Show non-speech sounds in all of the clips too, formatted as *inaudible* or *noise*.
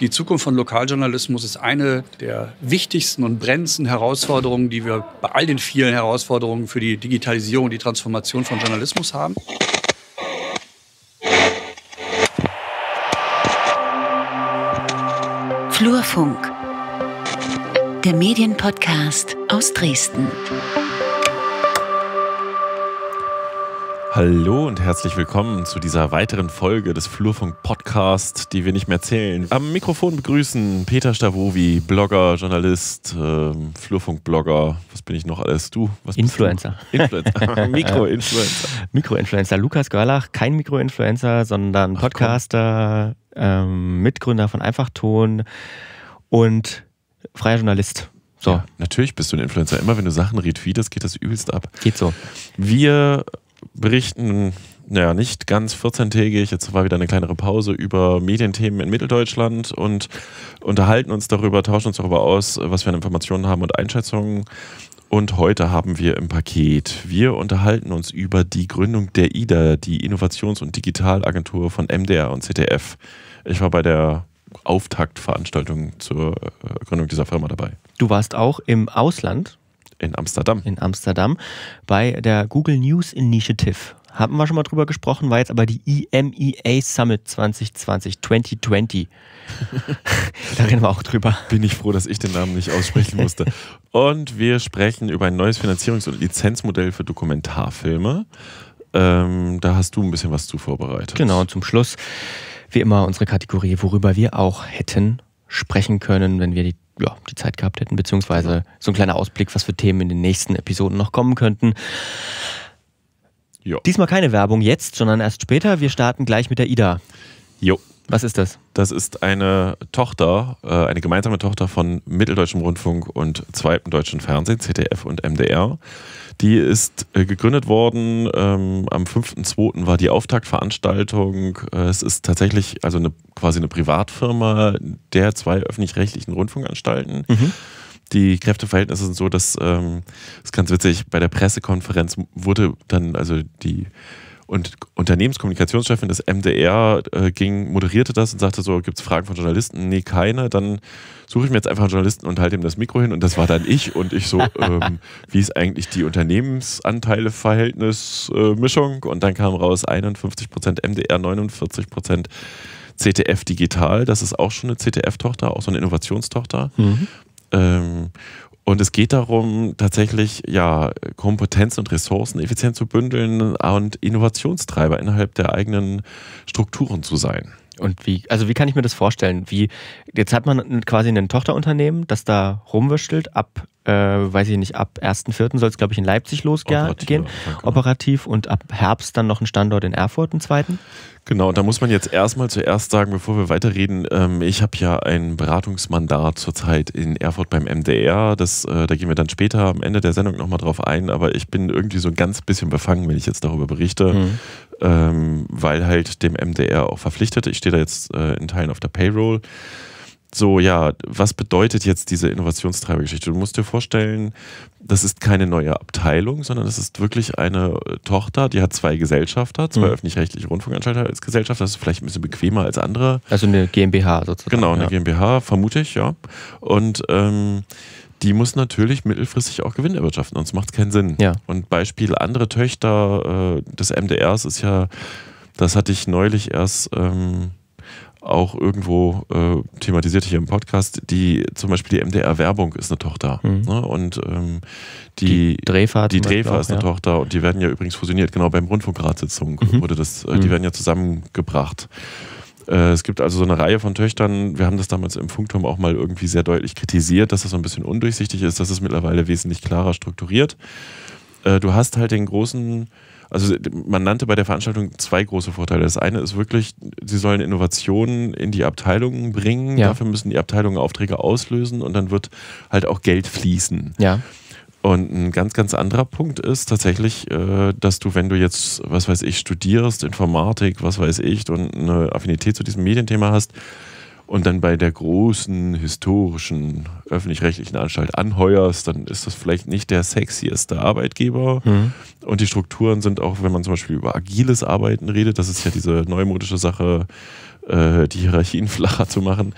Die Zukunft von Lokaljournalismus ist eine der wichtigsten und brennendsten Herausforderungen, die wir bei all den vielen Herausforderungen für die Digitalisierung, die Transformation von Journalismus haben. Flurfunk, der Medienpodcast aus Dresden. Hallo und herzlich willkommen zu dieser weiteren Folge des Flurfunk Podcast, die wir nicht mehr zählen. Am Mikrofon begrüßen Peter Stavovi, Blogger, Journalist, ähm, Flurfunk-Blogger. Was bin ich noch alles? Du? Was Influencer. Du? Influencer. *laughs* Mikroinfluencer. Mikroinfluencer. Lukas Görlach, kein Mikroinfluencer, sondern Podcaster, ähm, Mitgründer von Einfachton und freier Journalist. So. Ja, natürlich bist du ein Influencer. Immer wenn du Sachen retweetest, geht das übelst ab. Geht so. Wir berichten, naja, nicht ganz 14-tägig, jetzt war wieder eine kleinere Pause über Medienthemen in Mitteldeutschland und unterhalten uns darüber, tauschen uns darüber aus, was wir an Informationen haben und Einschätzungen. Und heute haben wir im Paket, wir unterhalten uns über die Gründung der IDA, die Innovations- und Digitalagentur von MDR und ZDF. Ich war bei der Auftaktveranstaltung zur äh, Gründung dieser Firma dabei. Du warst auch im Ausland in Amsterdam. In Amsterdam. Bei der Google News Initiative. Haben wir schon mal drüber gesprochen, war jetzt aber die EMEA Summit 2020, 2020. *laughs* da reden wir auch drüber. Bin ich froh, dass ich den Namen nicht aussprechen musste. Und wir sprechen über ein neues Finanzierungs- und Lizenzmodell für Dokumentarfilme. Ähm, da hast du ein bisschen was zu vorbereitet. Genau, und zum Schluss, wie immer, unsere Kategorie, worüber wir auch hätten sprechen können, wenn wir die ja, die Zeit gehabt hätten, beziehungsweise so ein kleiner Ausblick, was für Themen in den nächsten Episoden noch kommen könnten. Jo. Diesmal keine Werbung jetzt, sondern erst später. Wir starten gleich mit der IDA. Jo. Was ist das? Das ist eine Tochter, äh, eine gemeinsame Tochter von Mitteldeutschem Rundfunk und Zweiten Deutschen Fernsehen, ZDF und MDR. Die ist äh, gegründet worden. Ähm, am 5.2. war die Auftaktveranstaltung. Äh, es ist tatsächlich also eine, quasi eine Privatfirma der zwei öffentlich-rechtlichen Rundfunkanstalten. Mhm. Die Kräfteverhältnisse sind so, dass, ähm, das ganz witzig, bei der Pressekonferenz wurde dann, also die und Unternehmenskommunikationschefin des MDR äh, ging, moderierte das und sagte so, gibt es Fragen von Journalisten? Nee, keine. Dann suche ich mir jetzt einfach einen Journalisten und halte ihm das Mikro hin. Und das war dann ich. Und ich so, *laughs* ähm, wie ist eigentlich die unternehmensanteile verhältnis Äh, und dann kam raus 51% MDR, 49% CTF Digital. Das ist auch schon eine CTF-Tochter, auch so eine Innovationstochter. Mhm. Ähm, und es geht darum, tatsächlich ja, Kompetenzen und Ressourcen effizient zu bündeln und Innovationstreiber innerhalb der eigenen Strukturen zu sein. Und wie, also wie kann ich mir das vorstellen? Wie, jetzt hat man quasi ein Tochterunternehmen, das da rumwürschtelt ab äh, weiß ich nicht, ab 1.4. soll es, glaube ich, in Leipzig losgehen, operativ, ja, operativ, und ab Herbst dann noch ein Standort in Erfurt, einen zweiten. Genau, und da muss man jetzt erstmal zuerst sagen, bevor wir weiterreden, ähm, ich habe ja ein Beratungsmandat zurzeit in Erfurt beim MDR. Das, äh, da gehen wir dann später am Ende der Sendung nochmal drauf ein, aber ich bin irgendwie so ein ganz bisschen befangen, wenn ich jetzt darüber berichte, mhm. ähm, weil halt dem MDR auch verpflichtet. Ich stehe da jetzt äh, in Teilen auf der Payroll so, ja, was bedeutet jetzt diese Innovationstreibergeschichte? Du musst dir vorstellen, das ist keine neue Abteilung, sondern das ist wirklich eine äh, Tochter, die hat zwei Gesellschafter, zwei mhm. öffentlich-rechtliche Rundfunkanstalter als Gesellschafter. Das ist vielleicht ein bisschen bequemer als andere. Also eine GmbH sozusagen. Genau, eine ja. GmbH, vermute ich, ja. Und ähm, die muss natürlich mittelfristig auch Gewinn erwirtschaften, sonst macht es keinen Sinn. Ja. Und Beispiel andere Töchter äh, des MDRs ist ja, das hatte ich neulich erst. Ähm, auch irgendwo äh, thematisiert hier im Podcast, die zum Beispiel die MDR-Werbung ist eine Tochter. Mhm. Ne? Und ähm, die, die Drefa, die Drefa ist eine ja. Tochter und die werden ja übrigens fusioniert. Genau beim Rundfunkratssitzung mhm. wurde das, äh, die mhm. werden ja zusammengebracht. Äh, es gibt also so eine Reihe von Töchtern. Wir haben das damals im Funkturm auch mal irgendwie sehr deutlich kritisiert, dass das so ein bisschen undurchsichtig ist. Das ist mittlerweile wesentlich klarer strukturiert. Äh, du hast halt den großen also man nannte bei der Veranstaltung zwei große Vorteile. Das eine ist wirklich, sie sollen Innovationen in die Abteilungen bringen. Ja. Dafür müssen die Abteilungen Aufträge auslösen und dann wird halt auch Geld fließen. Ja. Und ein ganz, ganz anderer Punkt ist tatsächlich, äh, dass du, wenn du jetzt, was weiß ich, studierst, Informatik, was weiß ich, und eine Affinität zu diesem Medienthema hast, und dann bei der großen historischen öffentlich-rechtlichen Anstalt anheuerst, dann ist das vielleicht nicht der sexieste Arbeitgeber. Mhm. Und die Strukturen sind auch, wenn man zum Beispiel über agiles Arbeiten redet, das ist ja diese neumodische Sache, äh, die Hierarchien *laughs* flacher zu machen,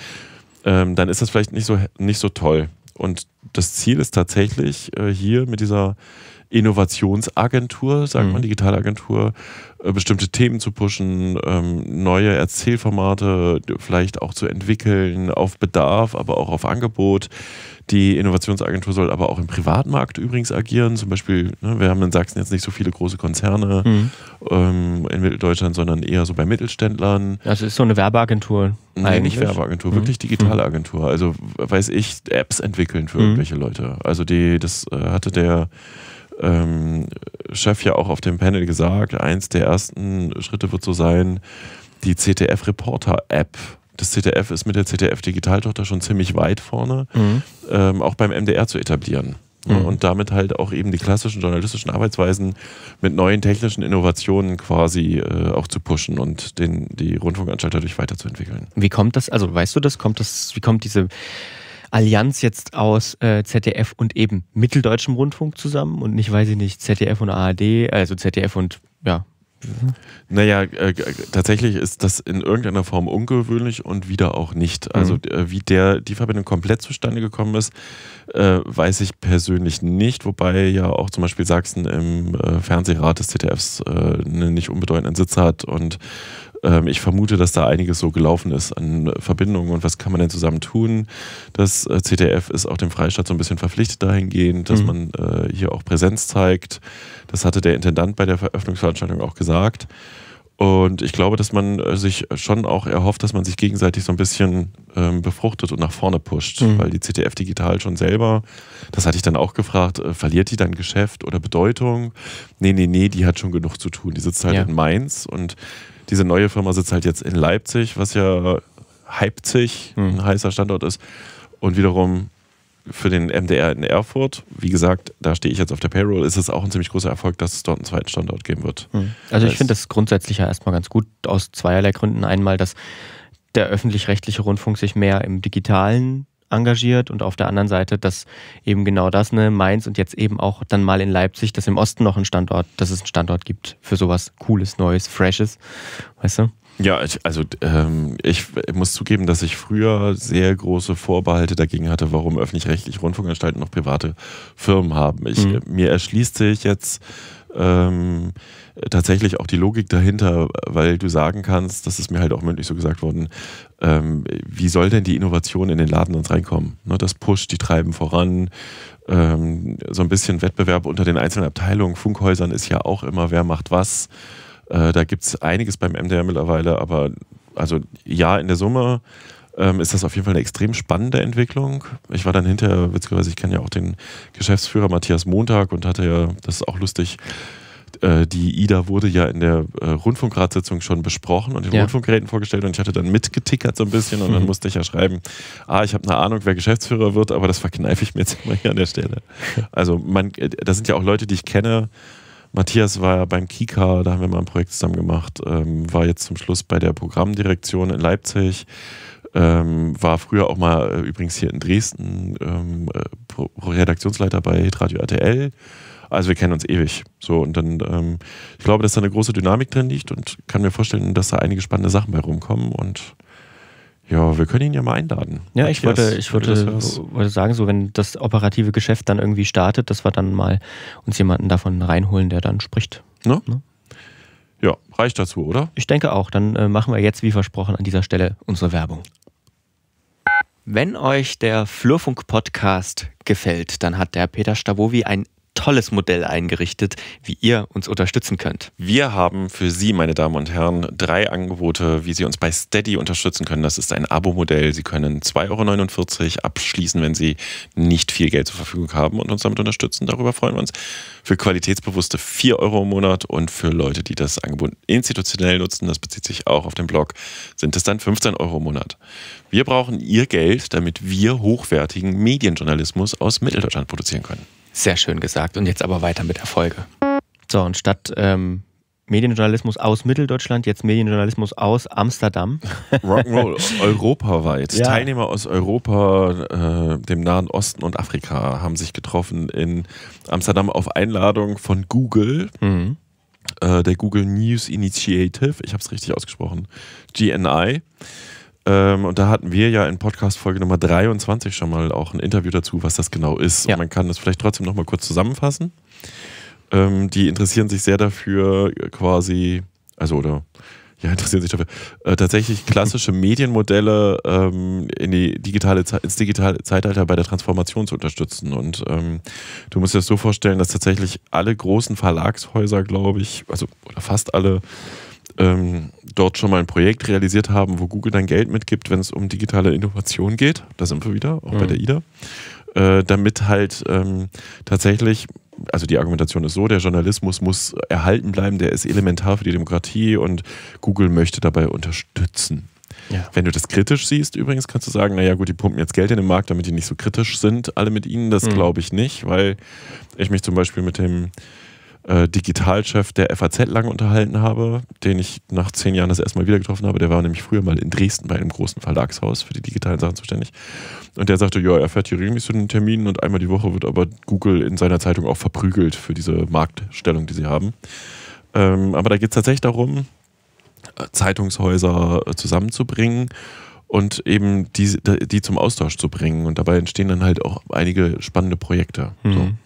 ähm, dann ist das vielleicht nicht so, nicht so toll. Und das Ziel ist tatsächlich äh, hier mit dieser Innovationsagentur, sagen wir, mhm. Digitalagentur, äh, bestimmte Themen zu pushen, ähm, neue Erzählformate vielleicht auch zu entwickeln, auf Bedarf, aber auch auf Angebot. Die Innovationsagentur soll aber auch im Privatmarkt übrigens agieren. Zum Beispiel, ne, wir haben in Sachsen jetzt nicht so viele große Konzerne mhm. Ähm, in Mitteldeutschland, sondern eher so bei Mittelständlern. Also ist so eine Werbeagentur. Nein, eigentlich? nicht Werbeagentur, mhm. wirklich Digitalagentur. Also weiß ich, Apps entwickeln für mhm. irgendwelche Leute. Also die, das äh, hatte der ähm, Chef ja auch auf dem Panel gesagt, eins der ersten Schritte wird so sein, die CTF Reporter App. Das CTF ist mit der CTF Digitaltochter schon ziemlich weit vorne, mhm. ähm, auch beim MDR zu etablieren. Mhm. Und damit halt auch eben die klassischen journalistischen Arbeitsweisen mit neuen technischen Innovationen quasi äh, auch zu pushen und den, die Rundfunkanstalt dadurch weiterzuentwickeln. Wie kommt das, also weißt du das, kommt das, wie kommt diese Allianz jetzt aus äh, ZDF und eben Mitteldeutschem Rundfunk zusammen und nicht, weiß ich nicht, ZDF und ARD, also ZDF und ja. Naja, äh, tatsächlich ist das in irgendeiner Form ungewöhnlich und wieder auch nicht. Also mhm. Äh, wie der die Verbindung komplett zustande gekommen ist, äh, weiß ich persönlich nicht, wobei ja auch zum Beispiel Sachsen im äh, Fernsehrat des ZDFs äh, einen nicht unbedeutenden Sitz hat und ähm, ich vermute, dass da einiges so gelaufen ist an Verbindungen und was kann man denn zusammen tun. Das äh, CTF ist auch dem Freistaat so ein bisschen verpflichtet dahingehend, dass mhm. man äh, hier auch Präsenz zeigt. Das hatte der Intendant bei der Veröffentlichungsveranstaltung auch gesagt. Und ich glaube, dass man äh, sich schon auch erhofft, dass man sich gegenseitig so ein bisschen ähm, befruchtet und nach vorne pusht, mhm. weil die CTF Digital schon selber, das hatte ich dann auch gefragt, äh, verliert die dann Geschäft oder Bedeutung? Nee, nee, nee, die hat schon genug zu tun. Die sitzt halt ja. in Mainz und diese neue Firma sitzt halt jetzt in Leipzig, was ja Leipzig hm. ein heißer Standort ist. Und wiederum für den MDR in Erfurt, wie gesagt, da stehe ich jetzt auf der Payroll, ist es auch ein ziemlich großer Erfolg, dass es dort einen zweiten Standort geben wird. Hm. Also ich finde das grundsätzlich ja erstmal ganz gut aus zweierlei Gründen. Einmal, dass der öffentlich-rechtliche Rundfunk sich mehr im digitalen engagiert und auf der anderen Seite, dass eben genau das ne, Mainz und jetzt eben auch dann mal in Leipzig, dass im Osten noch ein Standort, dass es einen Standort gibt für sowas Cooles, Neues, Freshes, weißt du? Ja, ich, also ähm, ich muss zugeben, dass ich früher sehr große Vorbehalte dagegen hatte, warum öffentlich-rechtliche Rundfunkanstalten noch private Firmen haben. Ich, mhm. Äh, mir erschließt sich jetzt ähm, tatsächlich auch die Logik dahinter, weil du sagen kannst, das ist mir halt auch mündlich so gesagt worden, ähm, wie soll denn die Innovation in den Laden uns reinkommen? Ne, das pusht, die treiben voran, ähm, so ein bisschen Wettbewerb unter den einzelnen Abteilungen, Funkhäusern ist ja auch immer, wer macht was. Äh, da gibt es einiges beim MDR mittlerweile, aber also ja, in der Summe ähm, ist das auf jeden Fall eine extrem spannende Entwicklung. Ich war dann hinterher, witzigerweise, ich kenne ja auch den Geschäftsführer Matthias Montag und hatte ja, das ist auch lustig, äh, die IDA wurde ja in der äh, Rundfunkratssitzung schon besprochen und den ja. Rundfunkgeräten vorgestellt und ich hatte dann mitgetickert so ein bisschen und dann *laughs* musste ich ja schreiben, ah, ich habe eine Ahnung, wer Geschäftsführer wird, aber das verkneife ich mir jetzt immer hier an der Stelle. Also man, äh, das sind ja auch Leute, die ich kenne, Matthias war ja beim Kika, da haben wir mal ein Projekt zusammen gemacht, ähm, war jetzt zum Schluss bei der Programmdirektion in Leipzig, ähm, war früher auch mal äh, übrigens hier in Dresden ähm, äh, Redaktionsleiter bei Hitradio RTL. Also wir kennen uns ewig. So und dann, ähm, ich glaube, dass da eine große Dynamik drin liegt und kann mir vorstellen, dass da einige spannende Sachen bei rumkommen und ja, wir können ihn ja mal einladen. Ja, ich würde, ich wollte, wollte sagen, so wenn das operative Geschäft dann irgendwie startet, dass wir dann mal uns jemanden davon reinholen, der dann spricht. Ne? ne? Ja, reicht dazu, oder? Ich denke auch. Dann äh, machen wir jetzt, wie versprochen, an dieser Stelle unsere Werbung. Wenn euch der Flurfunk-Podcast gefällt, dann hat der Peter Stavovi ein tolles Modell eingerichtet, wie ihr uns unterstützen könnt. Wir haben für Sie, meine Damen und Herren, drei Angebote, wie Sie uns bei Steady unterstützen können. Das ist ein Abo-Modell. Sie können 2,49 Euro abschließen, wenn Sie nicht viel Geld zur Verfügung haben und uns damit unterstützen. Darüber freuen wir uns. Für Qualitätsbewusste 4 Euro im Monat und für Leute, die das Angebot institutionell nutzen, das bezieht sich auch auf den Blog, sind es dann 15 Euro im Monat. Wir brauchen Ihr Geld, damit wir hochwertigen Medienjournalismus aus Mitteldeutschland produzieren können. Sehr schön gesagt. Und jetzt aber weiter mit Erfolge. So, und statt ähm, Medienjournalismus aus Mitteldeutschland, jetzt Medienjournalismus aus Amsterdam. *laughs* Rock'n'Roll europaweit. Ja. Teilnehmer aus Europa, äh, dem Nahen Osten und Afrika haben sich getroffen in Amsterdam auf Einladung von Google. Mhm. Äh, der Google News Initiative, ich habe es richtig ausgesprochen, GNI. Ähm, und da hatten wir ja in Podcast-Folge Nummer 23 schon mal auch ein Interview dazu, was das genau ist. Ja. Und man kann das vielleicht trotzdem nochmal kurz zusammenfassen. Ähm, die interessieren sich sehr dafür, quasi, also oder ja, *laughs* interessieren sich dafür, äh, tatsächlich klassische *laughs* Medienmodelle ähm, in die digitale, ins digitale Zeitalter bei der Transformation zu unterstützen. Und ähm, du musst dir das so vorstellen, dass tatsächlich alle großen Verlagshäuser, glaube ich, also oder fast alle, ähm, dort schon mal ein Projekt realisiert haben, wo Google dann Geld mitgibt, wenn es um digitale Innovation geht. Da sind wir wieder, auch mhm. bei der IDA. Äh, damit halt ähm, tatsächlich also die Argumentation ist so, der Journalismus muss erhalten bleiben, der ist elementar für die Demokratie und Google möchte dabei unterstützen. Ja. Wenn du das kritisch siehst, übrigens kannst du sagen, naja gut, die pumpen jetzt Geld in den Markt, damit die nicht so kritisch sind, alle mit ihnen, das mhm. glaube ich nicht, weil ich mich zum Beispiel mit dem äh, Digitalchef der FAZ lange unterhalten habe, den ich nach zehn Jahren das erste Mal wieder getroffen habe. Der war nämlich früher mal in Dresden bei einem großen Verlagshaus für die digitalen Sachen zuständig. Und der sagte, ja, er fährt hier regelmäßig zu den Terminen und einmal die Woche wird aber Google in seiner Zeitung auch verprügelt für diese Marktstellung, die sie haben. Ähm, aber da geht es tatsächlich darum, äh, Zeitungshäuser äh, zusammenzubringen und eben die, die zum Austausch zu bringen. Und dabei entstehen dann halt auch einige spannende Projekte. Mhm. So. Hm.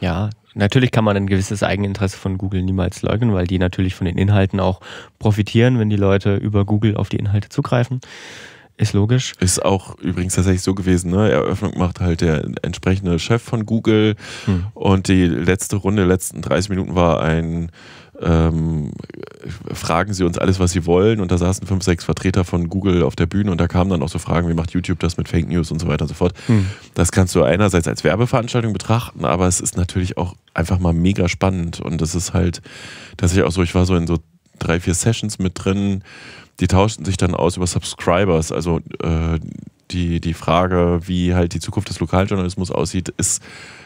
Ja, natürlich kann man ein gewisses Eigeninteresse von Google niemals leugnen, weil die natürlich von den Inhalten auch profitieren, wenn die Leute über Google auf die Inhalte zugreifen. Ist logisch. Ist auch übrigens tatsächlich so gewesen, ne? Eröffnung macht halt der entsprechende Chef von Google hm. und die letzte Runde, letzten 30 Minuten war ein ähm, fragen Sie uns alles, was Sie wollen. Und da saßen fünf, sechs Vertreter von Google auf der Bühne und da kamen dann auch so Fragen, wie macht YouTube das mit Fake News und so weiter und so fort. Hm. Das kannst du einerseits als Werbeveranstaltung betrachten, aber es ist natürlich auch einfach mal mega spannend. Und das ist halt, dass ich auch so, ich war so in so drei, vier Sessions mit drin, die tauschten sich dann aus über Subscribers. Also äh, die, die Frage, wie halt die Zukunft des Lokaljournalismus aussieht, ist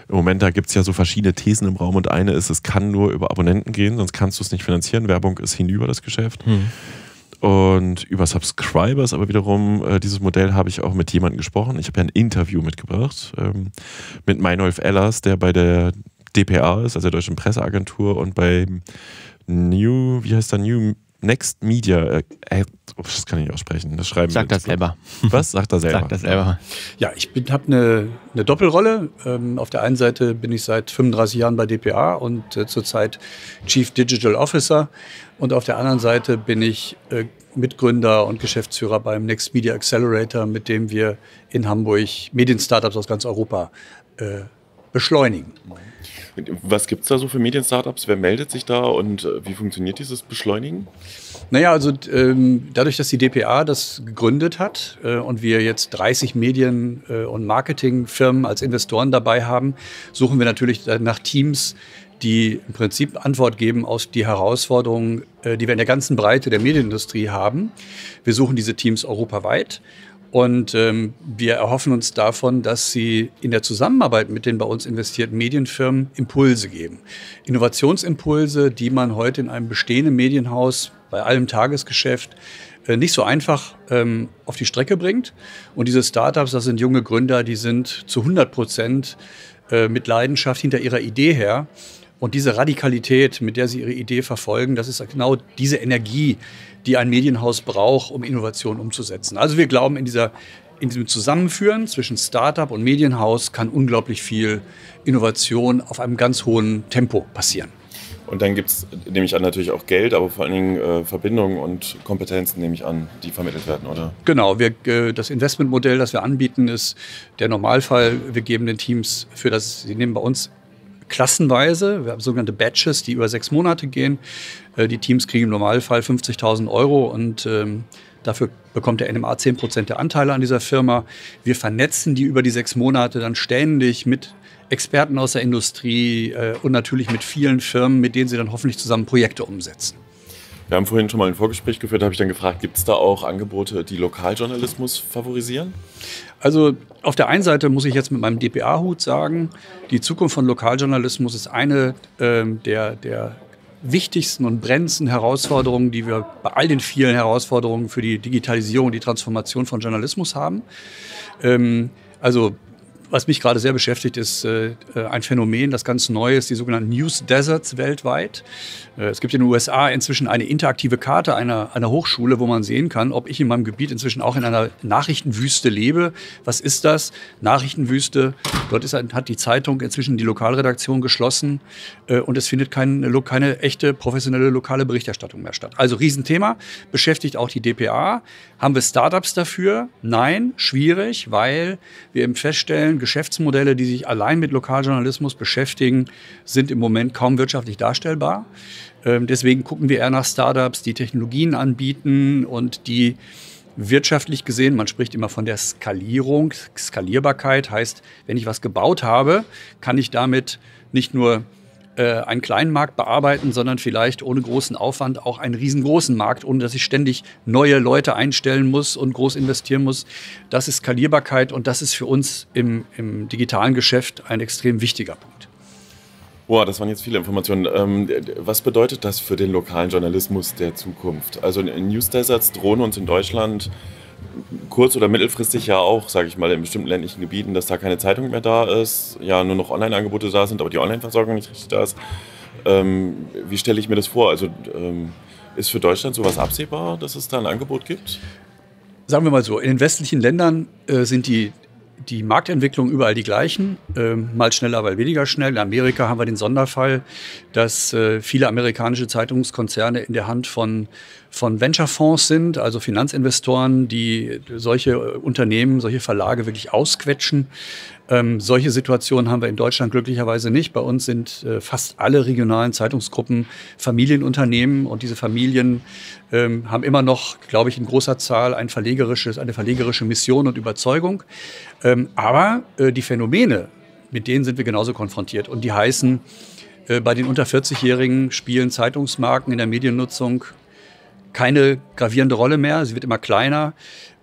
im Moment, da gibt es ja so verschiedene Thesen im Raum und eine ist, es kann nur über Abonnenten gehen, sonst kannst du es nicht finanzieren. Werbung ist hinüber das Geschäft. Hm. Und über Subscribers, aber wiederum, äh, dieses Modell habe ich auch mit jemandem gesprochen. Ich habe ja ein Interview mitgebracht ähm, mit Meinolf Ellers, der bei der DPA ist, also der Deutschen Presseagentur, und beim New, wie heißt der New Next Media, äh, äh das kann ich nicht aussprechen, Das schreiben Sagt das selber. Was? Sagt er *laughs* selber. Sagt das selber. Ja, ich habe eine, eine Doppelrolle. Ähm, auf der einen Seite bin ich seit 35 Jahren bei DPA und äh, zurzeit Chief Digital Officer. Und auf der anderen Seite bin ich äh, Mitgründer und Geschäftsführer beim Next Media Accelerator, mit dem wir in Hamburg Medienstartups aus ganz Europa äh, beschleunigen. Was gibt es da so für Medien-Startups? Wer meldet sich da und äh, wie funktioniert dieses Beschleunigen? Naja, also ähm, dadurch, dass die DPA das gegründet hat äh, und wir jetzt 30 Medien- äh, und Marketingfirmen als Investoren dabei haben, suchen wir natürlich nach Teams, die im Prinzip Antwort geben aus die Herausforderungen, die wir in der ganzen Breite der Medienindustrie haben. Wir suchen diese Teams europaweit und ähm, wir erhoffen uns davon, dass sie in der Zusammenarbeit mit den bei uns investierten Medienfirmen Impulse geben. Innovationsimpulse, die man heute in einem bestehenden Medienhaus bei allem Tagesgeschäft äh, nicht so einfach ähm, auf die Strecke bringt. Und diese Startups, das sind junge Gründer, die sind zu 100 Prozent äh, mit Leidenschaft hinter ihrer Idee her. Und diese Radikalität, mit der sie ihre Idee verfolgen, das ist genau diese Energie, die ein Medienhaus braucht, um Innovation umzusetzen. Also wir glauben, in, dieser, in diesem Zusammenführen zwischen Startup und Medienhaus kann unglaublich viel Innovation auf einem ganz hohen Tempo passieren. Und dann gibt es, nehme ich an, natürlich auch Geld, aber vor allen Dingen äh, Verbindungen und Kompetenzen, nehme ich an, die vermittelt werden, oder? Genau, wir, äh, das Investmentmodell, das wir anbieten, ist der Normalfall. Wir geben den Teams für das, sie nehmen bei uns klassenweise. Wir haben sogenannte Batches, die über sechs Monate gehen. Äh, die Teams kriegen im Normalfall 50.000 Euro und ähm, dafür bekommt der NMA 10% der Anteile an dieser Firma. Wir vernetzen die über die sechs Monate dann ständig mit Experten aus der Industrie äh, und natürlich mit vielen Firmen, mit denen sie dann hoffentlich zusammen Projekte umsetzen. Wir haben vorhin schon mal ein Vorgespräch geführt, da habe ich dann gefragt, gibt es da auch Angebote, die Lokaljournalismus favorisieren? Also auf der einen Seite muss ich jetzt mit meinem DPA-Hut sagen, die Zukunft von Lokaljournalismus ist eine äh, der, der wichtigsten und brennendsten Herausforderungen, die wir bei all den vielen Herausforderungen für die Digitalisierung, die Transformation von Journalismus haben. Ähm, also was mich gerade sehr beschäftigt, ist äh, äh, ein Phänomen, das ganz neu ist, die sogenannten News Deserts weltweit. Äh, es gibt in den USA inzwischen eine interaktive Karte einer, einer Hochschule, wo man sehen kann, ob ich in meinem Gebiet inzwischen auch in einer Nachrichtenwüste lebe. Was ist das? Nachrichtenwüste. Dort ist, hat die Zeitung inzwischen die Lokalredaktion geschlossen äh, und es findet kein, keine echte professionelle lokale Berichterstattung mehr statt. Also Riesenthema, beschäftigt auch die DPA. Haben wir Startups dafür? Nein, schwierig, weil wir eben feststellen, Geschäftsmodelle, die sich allein mit Lokaljournalismus beschäftigen, sind im Moment kaum wirtschaftlich darstellbar. Ähm, deswegen gucken wir eher nach Startups, die Technologien anbieten und die wirtschaftlich gesehen, man spricht immer von der Skalierung. Skalierbarkeit heißt, wenn ich was gebaut habe, kann ich damit nicht nur äh, einen kleinen Markt bearbeiten, sondern vielleicht ohne großen Aufwand auch einen riesengroßen Markt, ohne dass ich ständig neue Leute einstellen muss und groß investieren muss. Das ist Skalierbarkeit und das ist für uns im, im digitalen Geschäft ein extrem wichtiger Punkt. Boah, das waren jetzt viele Informationen. Ähm, was bedeutet das für den lokalen Journalismus der Zukunft? Also News Deserts drohen uns in Deutschland kurz- oder mittelfristig ja auch, sage ich mal, in bestimmten ländlichen Gebieten, dass da keine Zeitung mehr da ist, ja nur noch Online-Angebote da sind, aber die Online-Versorgung nicht richtig da ist. Ähm, wie stelle ich mir das vor? Also ähm, ist für Deutschland sowas absehbar, dass es da ein Angebot gibt? Sagen wir mal so, in den westlichen Ländern äh, sind die die Marktentwicklung überall die gleichen, ähm, mal schneller, mal weniger schnell. In Amerika haben wir den Sonderfall, dass äh, viele amerikanische Zeitungskonzerne in der Hand von, von Venture-Fonds sind, also Finanzinvestoren, die solche äh, Unternehmen, solche Verlage wirklich ausquetschen. Ähm, solche Situationen haben wir in Deutschland glücklicherweise nicht. Bei uns sind äh, fast alle regionalen Zeitungsgruppen Familienunternehmen und diese Familien ähm, haben immer noch, glaube ich, in großer Zahl ein verlegerisches, eine verlegerische Mission und Überzeugung. Ähm, aber äh, die Phänomene, mit denen sind wir genauso konfrontiert und die heißen, äh, bei den unter 40-Jährigen spielen Zeitungsmarken in der Mediennutzung keine gravierende Rolle mehr, sie wird immer kleiner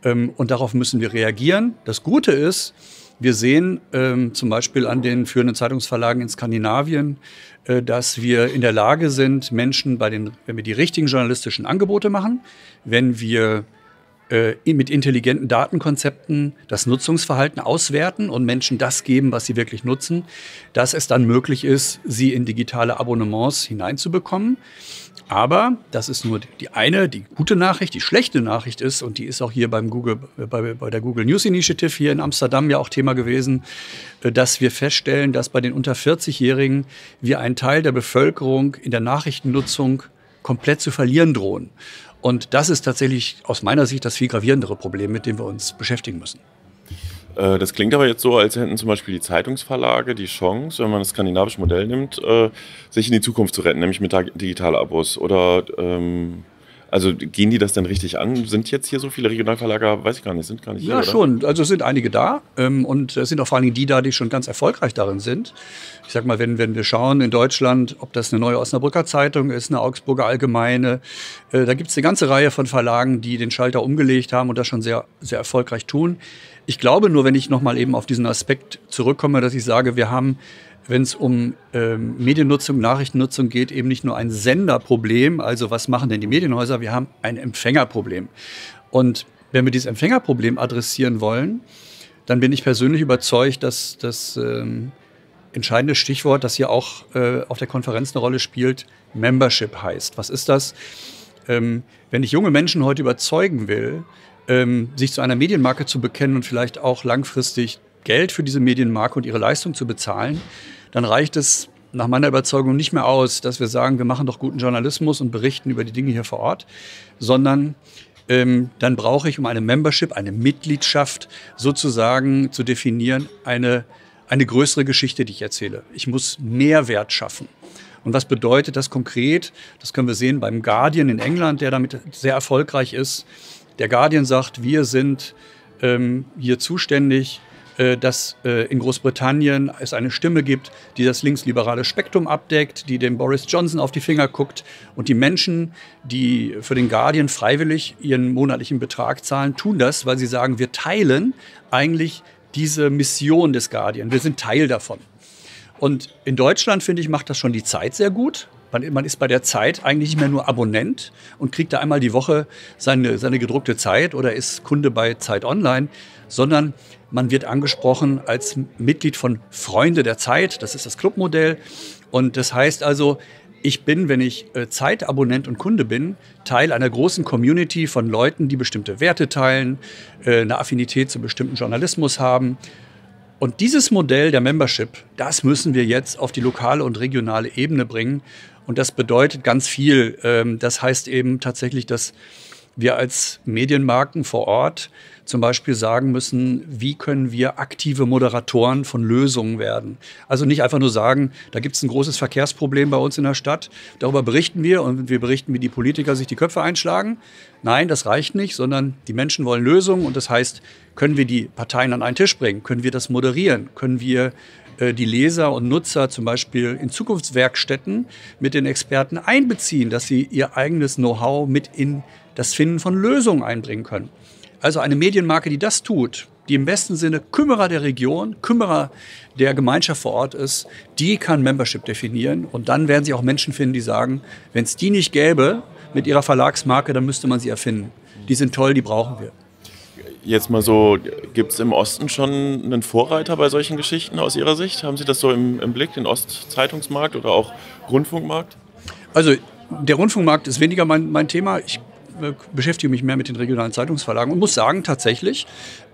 ähm, und darauf müssen wir reagieren. Das Gute ist, wir sehen ähm, zum Beispiel an den führenden Zeitungsverlagen in Skandinavien, äh, dass wir in der Lage sind, Menschen bei den, wenn wir die richtigen journalistischen Angebote machen, wenn wir äh, mit intelligenten Datenkonzepten das Nutzungsverhalten auswerten und Menschen das geben, was sie wirklich nutzen, dass es dann möglich ist, sie in digitale Abonnements hineinzubekommen aber das ist nur die eine, die gute Nachricht, die schlechte Nachricht ist, und die ist auch hier beim Google, äh, bei, bei der Google News Initiative hier in Amsterdam ja auch Thema gewesen, äh, dass wir feststellen, dass bei den unter 40-Jährigen wir einen Teil der Bevölkerung in der Nachrichtennutzung komplett zu verlieren drohen. Und das ist tatsächlich aus meiner Sicht das viel gravierendere Problem, mit dem wir uns beschäftigen müssen. Äh, das klingt aber jetzt so, als hätten zum Beispiel die Zeitungsverlage die Chance, wenn man das skandinavische Modell nimmt, äh, sich in die Zukunft zu retten, nämlich mit Abos. Oder ähm, also gehen die das denn richtig an? Sind jetzt hier so viele Regionalverlager? Weiß ich gar nicht, sind gar nicht Ja, hier, schon. Also es sind einige da. Ähm, und es sind auch vor allen Dingen die da, die schon ganz erfolgreich darin sind. Ich sag mal, wenn, wenn wir schauen in Deutschland, ob das eine neue Osnabrücker Zeitung ist, eine Augsburger Allgemeine, äh, da gibt es eine ganze Reihe von Verlagen, die den Schalter umgelegt haben und das schon sehr, sehr erfolgreich tun. Ich glaube nur, wenn ich nochmal eben auf diesen Aspekt zurückkomme, dass ich sage, wir haben, wenn es um ähm, Mediennutzung, Nachrichtennutzung geht, eben nicht nur ein Senderproblem, also was machen denn die Medienhäuser, wir haben ein Empfängerproblem. Und wenn wir dieses Empfängerproblem adressieren wollen, dann bin ich persönlich überzeugt, dass das ähm, entscheidende Stichwort, das hier auch äh, auf der Konferenz eine Rolle spielt, Membership heißt. Was ist das? Ähm, wenn ich junge Menschen heute überzeugen will, ähm, sich zu einer Medienmarke zu bekennen und vielleicht auch langfristig Geld für diese Medienmarke und ihre Leistung zu bezahlen, dann reicht es nach meiner Überzeugung nicht mehr aus, dass wir sagen, wir machen doch guten Journalismus und berichten über die Dinge hier vor Ort, sondern ähm, dann brauche ich, um eine Membership, eine Mitgliedschaft sozusagen zu definieren, eine, eine größere Geschichte, die ich erzähle. Ich muss Mehrwert schaffen. Und was bedeutet das konkret? Das können wir sehen beim Guardian in England, der damit sehr erfolgreich ist. Der Guardian sagt, wir sind ähm, hier zuständig, äh, dass äh, in Großbritannien es eine Stimme gibt, die das linksliberale Spektrum abdeckt, die dem Boris Johnson auf die Finger guckt. Und die Menschen, die für den Guardian freiwillig ihren monatlichen Betrag zahlen, tun das, weil sie sagen, wir teilen eigentlich diese Mission des Guardian. Wir sind Teil davon. Und in Deutschland, finde ich, macht das schon die Zeit sehr gut. Man, man ist bei der Zeit eigentlich nicht mehr nur Abonnent und kriegt da einmal die Woche seine, seine gedruckte Zeit oder ist Kunde bei Zeit Online, sondern man wird angesprochen als Mitglied von Freunde der Zeit. Das ist das Clubmodell. Und das heißt also, ich bin, wenn ich äh, Zeitabonnent und Kunde bin, Teil einer großen Community von Leuten, die bestimmte Werte teilen, äh, eine Affinität zu bestimmten Journalismus haben. Und dieses Modell der Membership, das müssen wir jetzt auf die lokale und regionale Ebene bringen, und das bedeutet ganz viel. Ähm, das heißt eben tatsächlich, dass wir als Medienmarken vor Ort zum Beispiel sagen müssen, wie können wir aktive Moderatoren von Lösungen werden. Also nicht einfach nur sagen, da gibt es ein großes Verkehrsproblem bei uns in der Stadt, darüber berichten wir und wir berichten, wie die Politiker sich die Köpfe einschlagen. Nein, das reicht nicht, sondern die Menschen wollen Lösungen und das heißt, können wir die Parteien an einen Tisch bringen, können wir das moderieren, können wir äh, die Leser und Nutzer zum Beispiel in Zukunftswerkstätten mit den Experten einbeziehen, dass sie ihr eigenes Know-how mit in das Finden von Lösungen einbringen können. Also eine Medienmarke, die das tut, die im besten Sinne Kümmerer der Region, Kümmerer der Gemeinschaft vor Ort ist, die kann Membership definieren. Und dann werden sie auch Menschen finden, die sagen, wenn es die nicht gäbe mit ihrer Verlagsmarke, dann müsste man sie erfinden. Die sind toll, die brauchen wir jetzt mal so, gibt es im Osten schon einen Vorreiter bei solchen Geschichten aus Ihrer Sicht? Haben Sie das so im, im Blick, den Ostzeitungsmarkt oder auch Rundfunkmarkt? Also der Rundfunkmarkt ist weniger mein, mein Thema. Ich äh, beschäftige mich mehr mit den regionalen Zeitungsverlagen und muss sagen tatsächlich,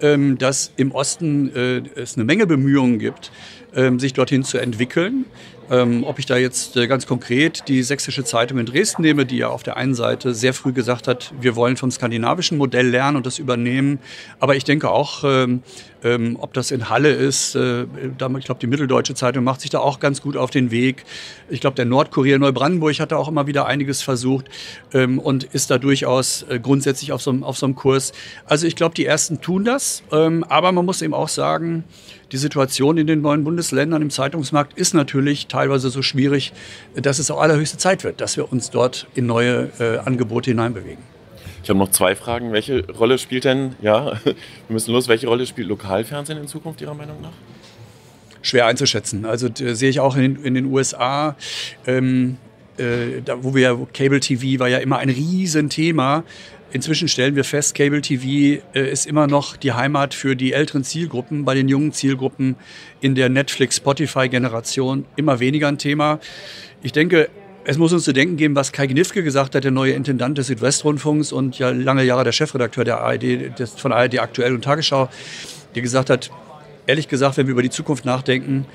ähm, dass im Osten äh, es eine Menge Bemühungen gibt, ähm, sich dorthin zu entwickeln. Ähm, ob ich da jetzt äh, ganz konkret die Sächsische Zeitung in Dresden nehme, die ja auf der einen Seite sehr früh gesagt hat, wir wollen vom skandinavischen Modell lernen und das übernehmen. Aber ich denke auch, ähm, ähm, ob das in Halle ist, äh, da, ich glaube, die Mitteldeutsche Zeitung macht sich da auch ganz gut auf den Weg. Ich glaube, der Nordkurier Neubrandenburg hat da auch immer wieder einiges versucht ähm, und ist da durchaus äh, grundsätzlich auf so, auf so einem Kurs. Also ich glaube, die Ersten tun das. Ähm, aber man muss eben auch sagen, die Situation in den neuen Bundesländern im Zeitungsmarkt ist natürlich teilweise so schwierig, dass es auch allerhöchste Zeit wird, dass wir uns dort in neue äh, Angebote hineinbewegen. Ich habe noch zwei Fragen. Welche Rolle spielt denn, ja, *laughs* wir müssen los, welche Rolle spielt Lokalfernsehen in Zukunft Ihrer Meinung nach? Schwer einzuschätzen. Also sehe ich auch in, in den USA, ähm, äh, da, wo wir Cable TV war ja immer ein Riesenthema. Inzwischen stellen wir fest, Cable TV äh, ist immer noch die Heimat für die älteren Zielgruppen, bei den jungen Zielgruppen in der Netflix-Spotify-Generation immer weniger ein Thema. Ich denke, es muss uns zu denken geben, was Kai Gnifke gesagt hat, der neue Intendant des Südwestrundfunks und ja lange Jahre der Chefredakteur der ARD, des, von ARD Aktuell und Tagesschau, der gesagt hat, ehrlich gesagt, wenn wir über die Zukunft nachdenken,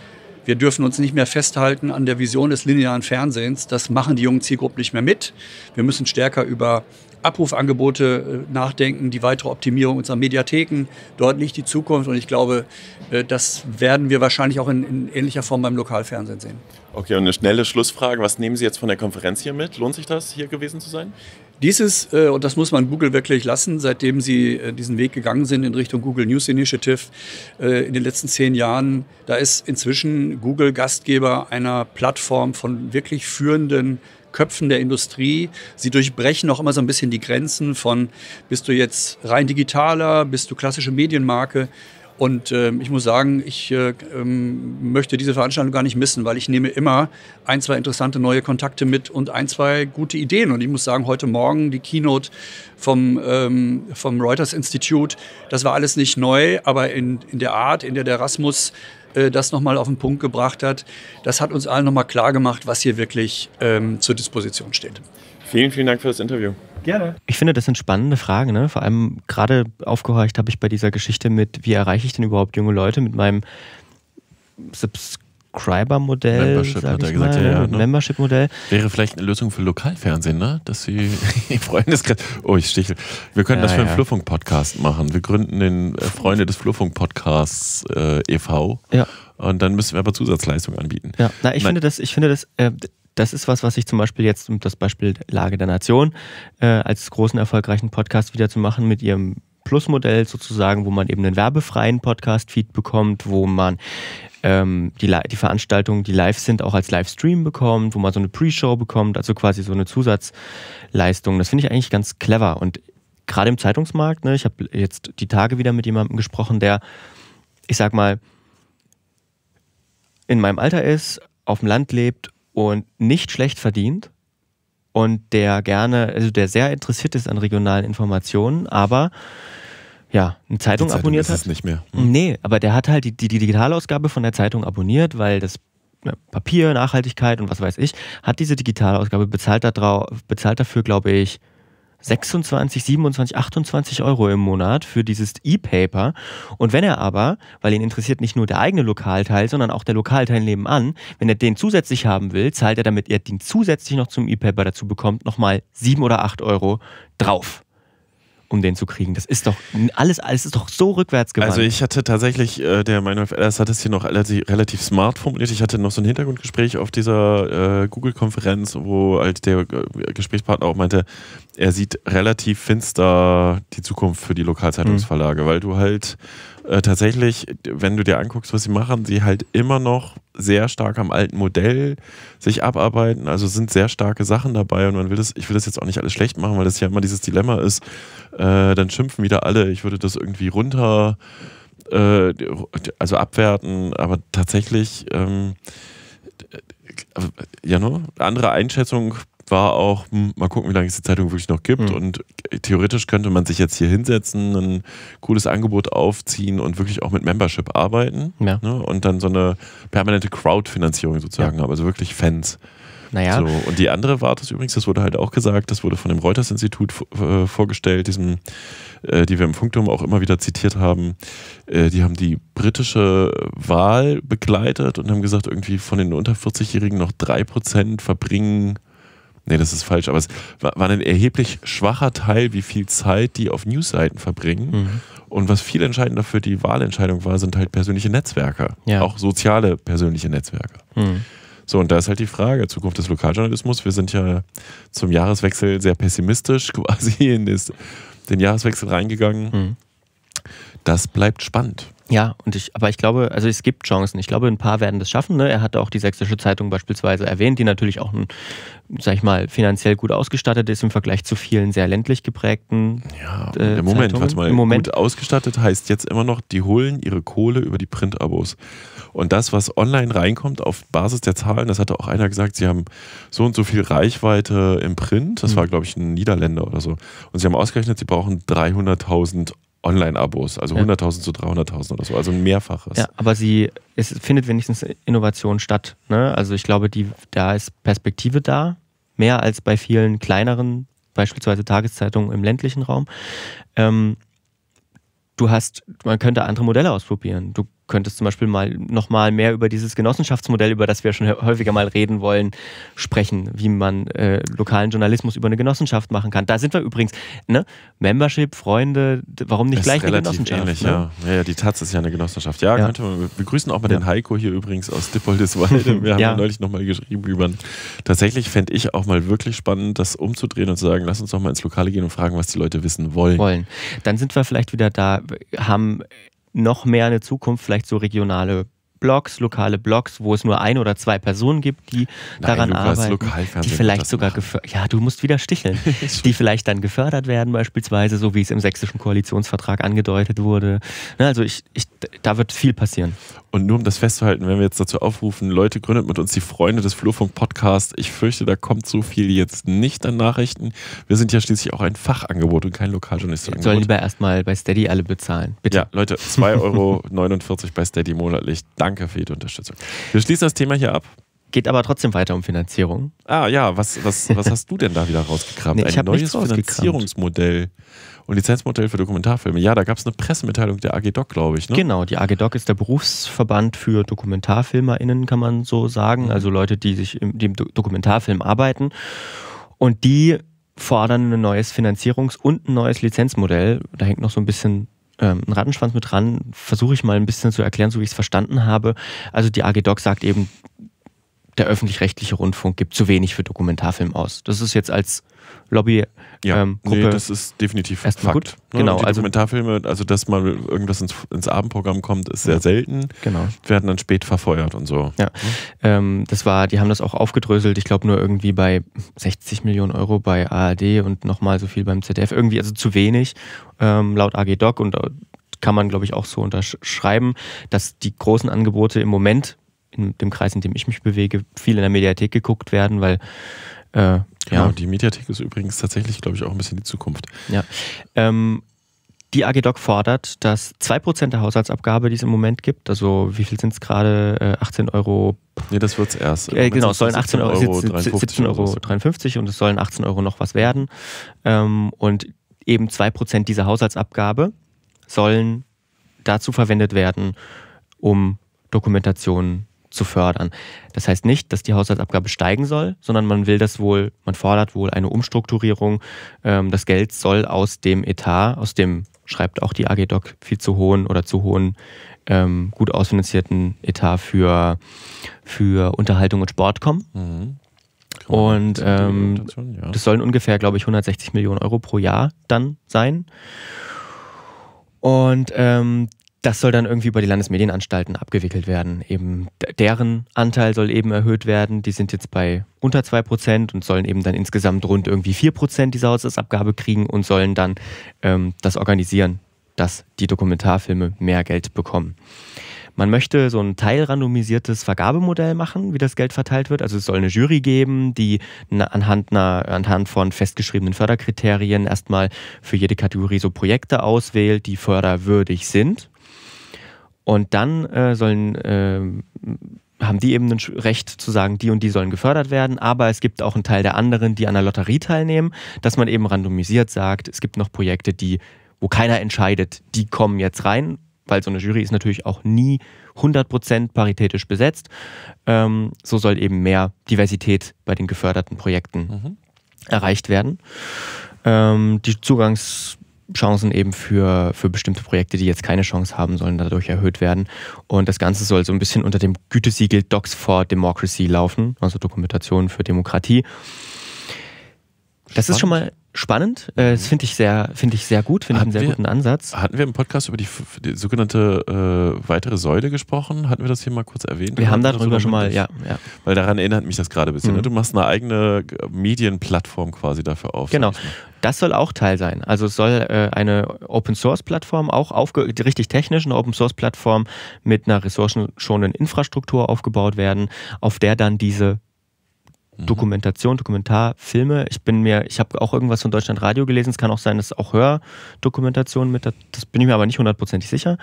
wir dürfen uns nicht mehr festhalten an der Vision des linearen Fernsehens. Das machen die jungen Zielgruppen nicht mehr mit. Wir müssen stärker über Abrufangebote äh, nachdenken, die weitere Optimierung unserer Mediatheken. Dort liegt die Zukunft und ich glaube, äh, das werden wir wahrscheinlich auch in, in ähnlicher Form beim Lokalfernsehen sehen. Okay, und eine schnelle Schlussfrage. Was nehmen Sie jetzt von der Konferenz hier mit? Lohnt sich das, hier gewesen zu sein? Dieses, äh, und das muss man Google wirklich lassen, seitdem sie diesen Weg gegangen sind in Richtung Google News Initiative in den letzten zehn Jahren, da ist inzwischen Google Gastgeber einer Plattform von wirklich führenden Köpfen der Industrie. Sie durchbrechen auch immer so ein bisschen die Grenzen von, bist du jetzt rein digitaler, bist du klassische Medienmarke. Und äh, ich muss sagen, ich äh, ähm, möchte diese Veranstaltung gar nicht missen, weil ich nehme immer ein, zwei interessante neue Kontakte mit und ein, zwei gute Ideen. Und ich muss sagen, heute Morgen die Keynote vom, ähm, vom Reuters Institute, das war alles nicht neu, aber in, in der Art, in der der Rasmus äh, das nochmal auf den Punkt gebracht hat, das hat uns allen nochmal klar gemacht, was hier wirklich ähm, zur Disposition steht. Vielen, vielen Dank für das Interview. Gerne. Ich finde, das sind spannende Fragen. Ne? Vor allem gerade aufgehorcht habe ich bei dieser Geschichte mit, wie erreiche ich denn überhaupt junge Leute mit meinem Subscriber-Modell. Membership, sag hat er gesagt. ja, ja, ne? Membership-Modell. Wäre vielleicht eine Lösung für Lokalfernsehen, ne? dass sie *laughs* Freundeskreis. Oh, ich stichel. Wir könnten ja, das für einen fluffunk podcast machen. Wir gründen den äh, Freunde des fluffunk podcasts äh, e.V. Ja. Und dann müssen wir aber Zusatzleistungen anbieten. Ja, na, ich Nein. finde das, ich finde das, äh, das ist was, was ich zum Beispiel jetzt, um das Beispiel Lage der Nation, äh, als großen erfolgreichen Podcast wieder zu machen mit ihrem Plusmodell sozusagen, wo man eben einen werbefreien Podcast-Feed bekommt, wo man ähm, die, die Veranstaltungen, die live sind, auch als Livestream bekommt, wo man so eine Pre-Show bekommt, also quasi so eine Zusatzleistung. Das finde ich eigentlich ganz clever. Und gerade im Zeitungsmarkt, ne, ich habe jetzt die Tage wieder mit jemandem gesprochen, der, ich sag mal, in meinem Alter ist, auf dem Land lebt und nicht schlecht verdient und der gerne, also der sehr interessiert ist an regionalen Informationen, aber ja, eine Zeitung, Zeitung abonniert hat. nicht mehr. Hm. Nee, aber der hat halt die, die, die Digitalausgabe von der Zeitung abonniert, weil das ne, Papier, Nachhaltigkeit und was weiß ich, hat diese Digitalausgabe bezahlt, da bezahlt dafür, glaube ich, 26, 27, 28 Euro im Monat für dieses E-Paper. Und wenn er aber, weil ihn interessiert nicht nur der eigene Lokalteil, sondern auch der Lokalteil nebenan, wenn er den zusätzlich haben will, zahlt er, damit er den zusätzlich noch zum E-Paper dazu bekommt, nochmal 7 oder 8 Euro drauf um den zu kriegen. Das ist doch alles, alles ist doch so rückwärts gewandt. Also ich hatte tatsächlich, äh, der Meinolf Ellers hat es hier noch relativ, relativ smart formuliert. Ich hatte noch so ein Hintergrundgespräch auf dieser äh, Google-Konferenz, wo halt der äh, Gesprächspartner auch meinte, er sieht relativ finster die Zukunft für die Lokalzeitungsverlage, mhm. weil du halt äh, tatsächlich, wenn du dir anguckst, was sie machen, sie halt immer noch sehr stark am alten Modell sich abarbeiten. Also sind sehr starke Sachen dabei und man will das, ich will das jetzt auch nicht alles schlecht machen, weil das ja immer dieses Dilemma ist. Äh, dann schimpfen wieder alle, ich würde das irgendwie runter, äh, also abwerten, aber tatsächlich. Ähm, ja, ne? Andere Einschätzung war auch, hm, mal gucken, wie lange es die Zeitung wirklich noch gibt. Mhm. Und äh, theoretisch könnte man sich jetzt hier hinsetzen, ein cooles Angebot aufziehen und wirklich auch mit Membership arbeiten. Ja. Ne? Und dann so eine permanente Crowdfinanzierung sozusagen haben, ja. also wirklich Fans. Naja. So, und die andere war das übrigens, das wurde halt auch gesagt, das wurde von dem Reuters-Institut äh, vorgestellt, diesem, äh, die wir im Funkturm auch immer wieder zitiert haben. Äh, die haben die britische Wahl begleitet und haben gesagt, irgendwie von den unter 40-Jährigen noch 3% verbringen Nee, das ist falsch, aber es war ein erheblich schwacher Teil, wie viel Zeit die auf Newsseiten verbringen. Mhm. Und was viel entscheidender für die Wahlentscheidung war, sind halt persönliche Netzwerke. Ja. Auch soziale persönliche Netzwerke. Mhm. So, und da ist halt die Frage, Zukunft des Lokaljournalismus. Wir sind ja zum Jahreswechsel sehr pessimistisch *laughs* quasi in den Jahreswechsel reingegangen. Mhm. Das bleibt spannend. Ja, und ich, aber ich glaube, also es gibt Chancen. Ich glaube, ein paar werden das schaffen. Ne? Er hat auch die Sächsische Zeitung beispielsweise erwähnt, die natürlich auch, ein, hm, sag ich mal, finanziell gut ausgestattet ist im Vergleich zu vielen sehr ländlich geprägten. Ja, äh, im Moment, warte mal, Im Moment. gut ausgestattet heißt jetzt immer noch, die holen ihre Kohle über die Printabos. Und das, was online reinkommt auf Basis der Zahlen, das hatte auch einer gesagt, sie haben so und so viel Reichweite im Print. Das mhm. war, glaube ich, ein Niederländer oder so. Und sie haben ausgerechnet, sie brauchen 300.000 Online-Abos, also ja. 100.000 zu 300.000 oder so, also ein Mehrfaches. Ja, aber sie, es findet wenigstens Innovation statt. Ne? Also ich glaube, die, da ist Perspektive da, mehr als bei vielen kleineren, beispielsweise Tageszeitungen im ländlichen Raum. Ähm, du hast, man könnte andere Modelle ausprobieren. Du könntest zum Beispiel mal nochmal mehr über dieses Genossenschaftsmodell, über das wir schon häufiger mal reden wollen, sprechen, wie man äh, lokalen Journalismus über eine Genossenschaft machen kann. Da sind wir übrigens, ne? Membership, Freunde, warum nicht ist gleich relativ eine Genossenschaft? Ähnlich, ne? ja. ja. die Taz ist ja eine Genossenschaft. Ja, ja. wir begrüßen auch mal ja. den Heiko hier übrigens aus Dippoldiswalde. *laughs* Wir haben ja. neulich nochmal geschrieben über Tatsächlich fände ich auch mal wirklich spannend, das umzudrehen und zu sagen, lass uns doch mal ins Lokale gehen und fragen, was die Leute wissen wollen. Wollen. Dann sind wir vielleicht wieder da, haben noch mehr eine Zukunft, vielleicht so regionale Blogs, lokale Blogs, wo es nur ein oder zwei Personen gibt, die Nein, daran Lukas, arbeiten, die vielleicht sogar gefördert, ja, du musst wieder sticheln, *laughs* die vielleicht dann gefördert werden beispielsweise, so wie es im sächsischen Koalitionsvertrag angedeutet wurde. Ne, also ich, ich, da wird viel passieren. Und nur um das festzuhalten, wenn wir jetzt dazu aufrufen, Leute, gründet mit uns die Freunde des Flurfunk Podcasts. Ich fürchte, da kommt so viel jetzt nicht an Nachrichten. Wir sind ja schließlich auch ein Fachangebot und kein Lokaljournalistenangebot. Sollen lieber erstmal bei Steady alle bezahlen, bitte. Ja, Leute, 2,49 Euro bei Steady monatlich. Danke. Danke für jede Unterstützung. Wir schließen das Thema hier ab. Geht aber trotzdem weiter um Finanzierung. Ah ja, was, was, was hast du denn da wieder rausgekramt? *laughs* Nee, Ein neues Finanzierungsmodell und Lizenzmodell für Dokumentarfilme. Ja, da gab es eine Pressemitteilung der AG DOC, glaube ich. Ne? Genau, die AG DOC ist der Berufsverband für DokumentarfilmerInnen, kann man so sagen. Mhm. Also Leute, die sich im, die im Dokumentarfilm arbeiten. Und die fordern ein neues Finanzierungs- und ein neues Lizenzmodell. Da hängt noch so ein bisschen ähm, einen Rattenschwanz mit dran, versuche ich mal ein bisschen zu erklären, so wie ich es verstanden habe. Also die AG Doc sagt eben, der öffentlich-rechtliche Rundfunk gibt zu wenig für Dokumentarfilm aus. Das ist jetzt als Lobby. Ja, ähm, Nee, das ist definitiv Fakt. Gut. Ne? Genau, die also Dokumentarfilme, also dass mal irgendwas ins, ins Abendprogramm kommt, ist sehr ja. selten. Genau. Werden dann spät verfeuert und so. Ja, ja. Ähm, das war, die haben das auch aufgedröselt, ich glaube nur irgendwie bei 60 Millionen Euro bei ARD und nochmal so viel beim ZDF. Irgendwie also zu wenig, ähm, laut AG Doc und äh, kann man, glaube ich, auch so unterschreiben, dass die großen Angebote im Moment in dem Kreis, in dem ich mich bewege, viel in der Mediathek geguckt werden, weil äh, Genau, ja. die Mediathek ist übrigens tatsächlich, glaube ich, auch ein bisschen die Zukunft. Ja. Ähm, die AGDOC fordert, dass 2% der Haushaltsabgabe, die es im Moment gibt, also wie viel sind es gerade? 18 äh, Euro. Nee, das wird es erst. Äh, genau, es sollen 18 Euro, 17,53 Euro und es sollen 18 Euro noch was werden. Ähm, und eben 2% dieser Haushaltsabgabe sollen dazu verwendet werden, um Dokumentationen zu fördern. Das heißt nicht, dass die Haushaltsabgabe steigen soll, sondern man will das wohl, man fordert wohl eine Umstrukturierung. Ähm, das Geld soll aus dem Etat, aus dem, schreibt auch die AG Doc, viel zu hohen oder zu hohen, ähm, gut ausfinanzierten Etat für, für Unterhaltung und Sport kommen. Mhm. Und ähm, das sollen ungefähr, glaube ich, 160 Millionen Euro pro Jahr dann sein. Und ähm, das soll dann irgendwie über die Landesmedienanstalten abgewickelt werden. Eben deren Anteil soll eben erhöht werden. Die sind jetzt bei unter 2% und sollen eben dann insgesamt rund irgendwie 4% dieser Haushaltsabgabe kriegen und sollen dann ähm, das organisieren, dass die Dokumentarfilme mehr Geld bekommen. Man möchte so ein teilrandomisiertes Vergabemodell machen, wie das Geld verteilt wird. Also es soll eine Jury geben, die anhand, einer, anhand von festgeschriebenen Förderkriterien erstmal für jede Kategorie so Projekte auswählt, die förderwürdig sind. Und dann äh, sollen, äh, haben die eben ein Recht zu sagen, die und die sollen gefördert werden, aber es gibt auch einen Teil der anderen, die an der Lotterie teilnehmen, dass man eben randomisiert sagt, es gibt noch Projekte, die, wo keiner entscheidet, die kommen jetzt rein, weil so eine Jury ist natürlich auch nie 100% paritätisch besetzt. Ähm, so soll eben mehr Diversität bei den geförderten Projekten mhm. erreicht werden. Ähm, die Zugangs Chancen eben für, für bestimmte Projekte, die jetzt keine Chance haben, sollen dadurch erhöht werden. Und das Ganze soll so ein bisschen unter dem Gütesiegel Docs for Democracy laufen, also Dokumentation für Demokratie. Spannend. Das ist schon mal spannend. Äh, das mhm. finde ich, sehr, find ich sehr gut, finde ich einen sehr wir, guten Ansatz. Hatten wir im Podcast über die, die sogenannte äh, weitere Säule gesprochen? Hatten wir das hier mal kurz erwähnt? Wir haben darüber schon mal, ja, ja, Weil daran erinnert mich das gerade ein bisschen. Ne? Mhm. Ne? Du machst eine eigene Medienplattform quasi dafür auf. Genau. Das soll auch Teil sein. Also es soll äh, eine Open-Source-Plattform auch richtig technisch eine Open-Source-Plattform mit einer ressourcenschonenden Infrastruktur aufgebaut werden, auf der dann diese mhm. Dokumentation, Dokumentarfilme. Ich bin mir, ich habe auch irgendwas von Deutschland Radio gelesen. Es kann auch sein, dass auch Hördokumentationen mit, das bin ich mir aber nicht hundertprozentig sicher,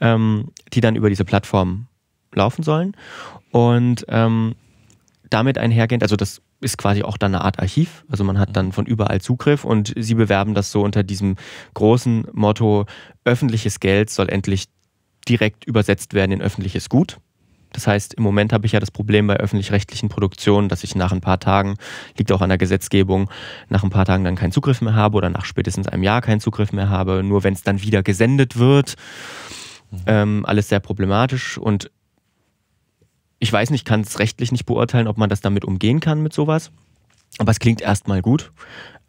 ähm, die dann über diese Plattform laufen sollen. Und ähm, damit einhergehend, also das ist quasi auch dann eine Art Archiv, also man hat dann von überall Zugriff und sie bewerben das so unter diesem großen Motto, öffentliches Geld soll endlich direkt übersetzt werden in öffentliches Gut. Das heißt, im Moment habe ich ja das Problem bei öffentlich-rechtlichen Produktionen, dass ich nach ein paar Tagen, liegt auch an der Gesetzgebung, nach ein paar Tagen dann keinen Zugriff mehr habe oder nach spätestens einem Jahr keinen Zugriff mehr habe, nur wenn es dann wieder gesendet wird. Mhm. Ähm, alles sehr problematisch und ich weiß nicht, kann es rechtlich nicht beurteilen, ob man das damit umgehen kann mit sowas. Aber es klingt erstmal gut,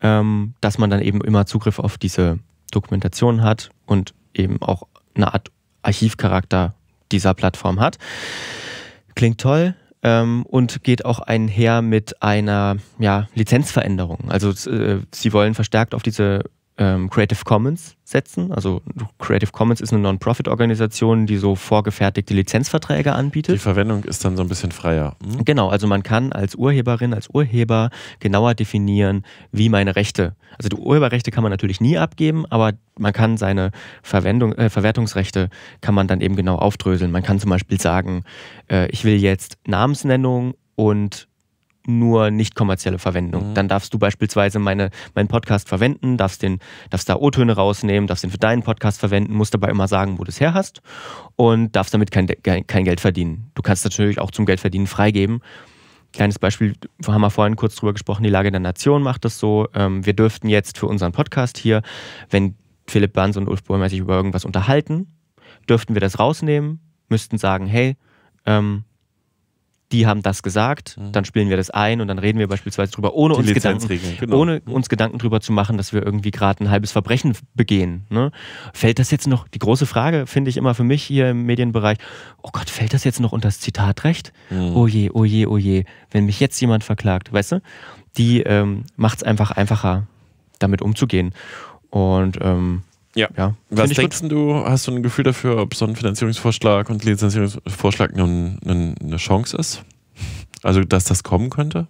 ähm, dass man dann eben immer Zugriff auf diese Dokumentation hat und eben auch eine Art Archivcharakter dieser Plattform hat. Klingt toll ähm, und geht auch einher mit einer ja, Lizenzveränderung. Also äh, sie wollen verstärkt auf diese ähm, Creative Commons setzen. Also Creative Commons ist eine Non-Profit-Organisation, die so vorgefertigte Lizenzverträge anbietet. Die Verwendung ist dann so ein bisschen freier. Hm? Genau, also man kann als Urheberin, als Urheber genauer definieren, wie meine Rechte. Also die Urheberrechte kann man natürlich nie abgeben, aber man kann seine Verwendung, äh, Verwertungsrechte kann man dann eben genau aufdröseln. Man kann zum Beispiel sagen, äh, ich will jetzt Namensnennung und nur nicht kommerzielle Verwendung. Mhm. Dann darfst du beispielsweise meine, meinen Podcast verwenden, darfst, den, darfst da O-Töne rausnehmen, darfst den für deinen Podcast verwenden, musst dabei immer sagen, wo du es her hast und darfst damit kein, kein Geld verdienen. Du kannst natürlich auch zum Geldverdienen freigeben. Kleines Beispiel, haben wir vorhin kurz drüber gesprochen, die Lage der Nation macht das so. Ähm, wir dürften jetzt für unseren Podcast hier, wenn Philipp Banz und Ulf Bohlmeier sich über irgendwas unterhalten, dürften wir das rausnehmen, müssten sagen, hey, ähm, die haben das gesagt, mhm. dann spielen wir das ein und dann reden wir beispielsweise drüber, ohne, uns Gedanken, genau. ohne mhm. uns Gedanken drüber zu machen, dass wir irgendwie gerade ein halbes Verbrechen begehen. Ne? Fällt das jetzt noch, die große Frage finde ich immer für mich hier im Medienbereich, oh Gott, fällt das jetzt noch unter das Zitatrecht? Mhm. Oh je, oh je, oh je, wenn mich jetzt jemand verklagt, weißt du, die ähm, macht es einfach einfacher, damit umzugehen. Und ähm, ja. ja. Was denkst gut? du, hast du ein Gefühl dafür, ob so ein Finanzierungsvorschlag und Lizenzierungsvorschlag nun, eine Chance ist? Also, dass das kommen könnte?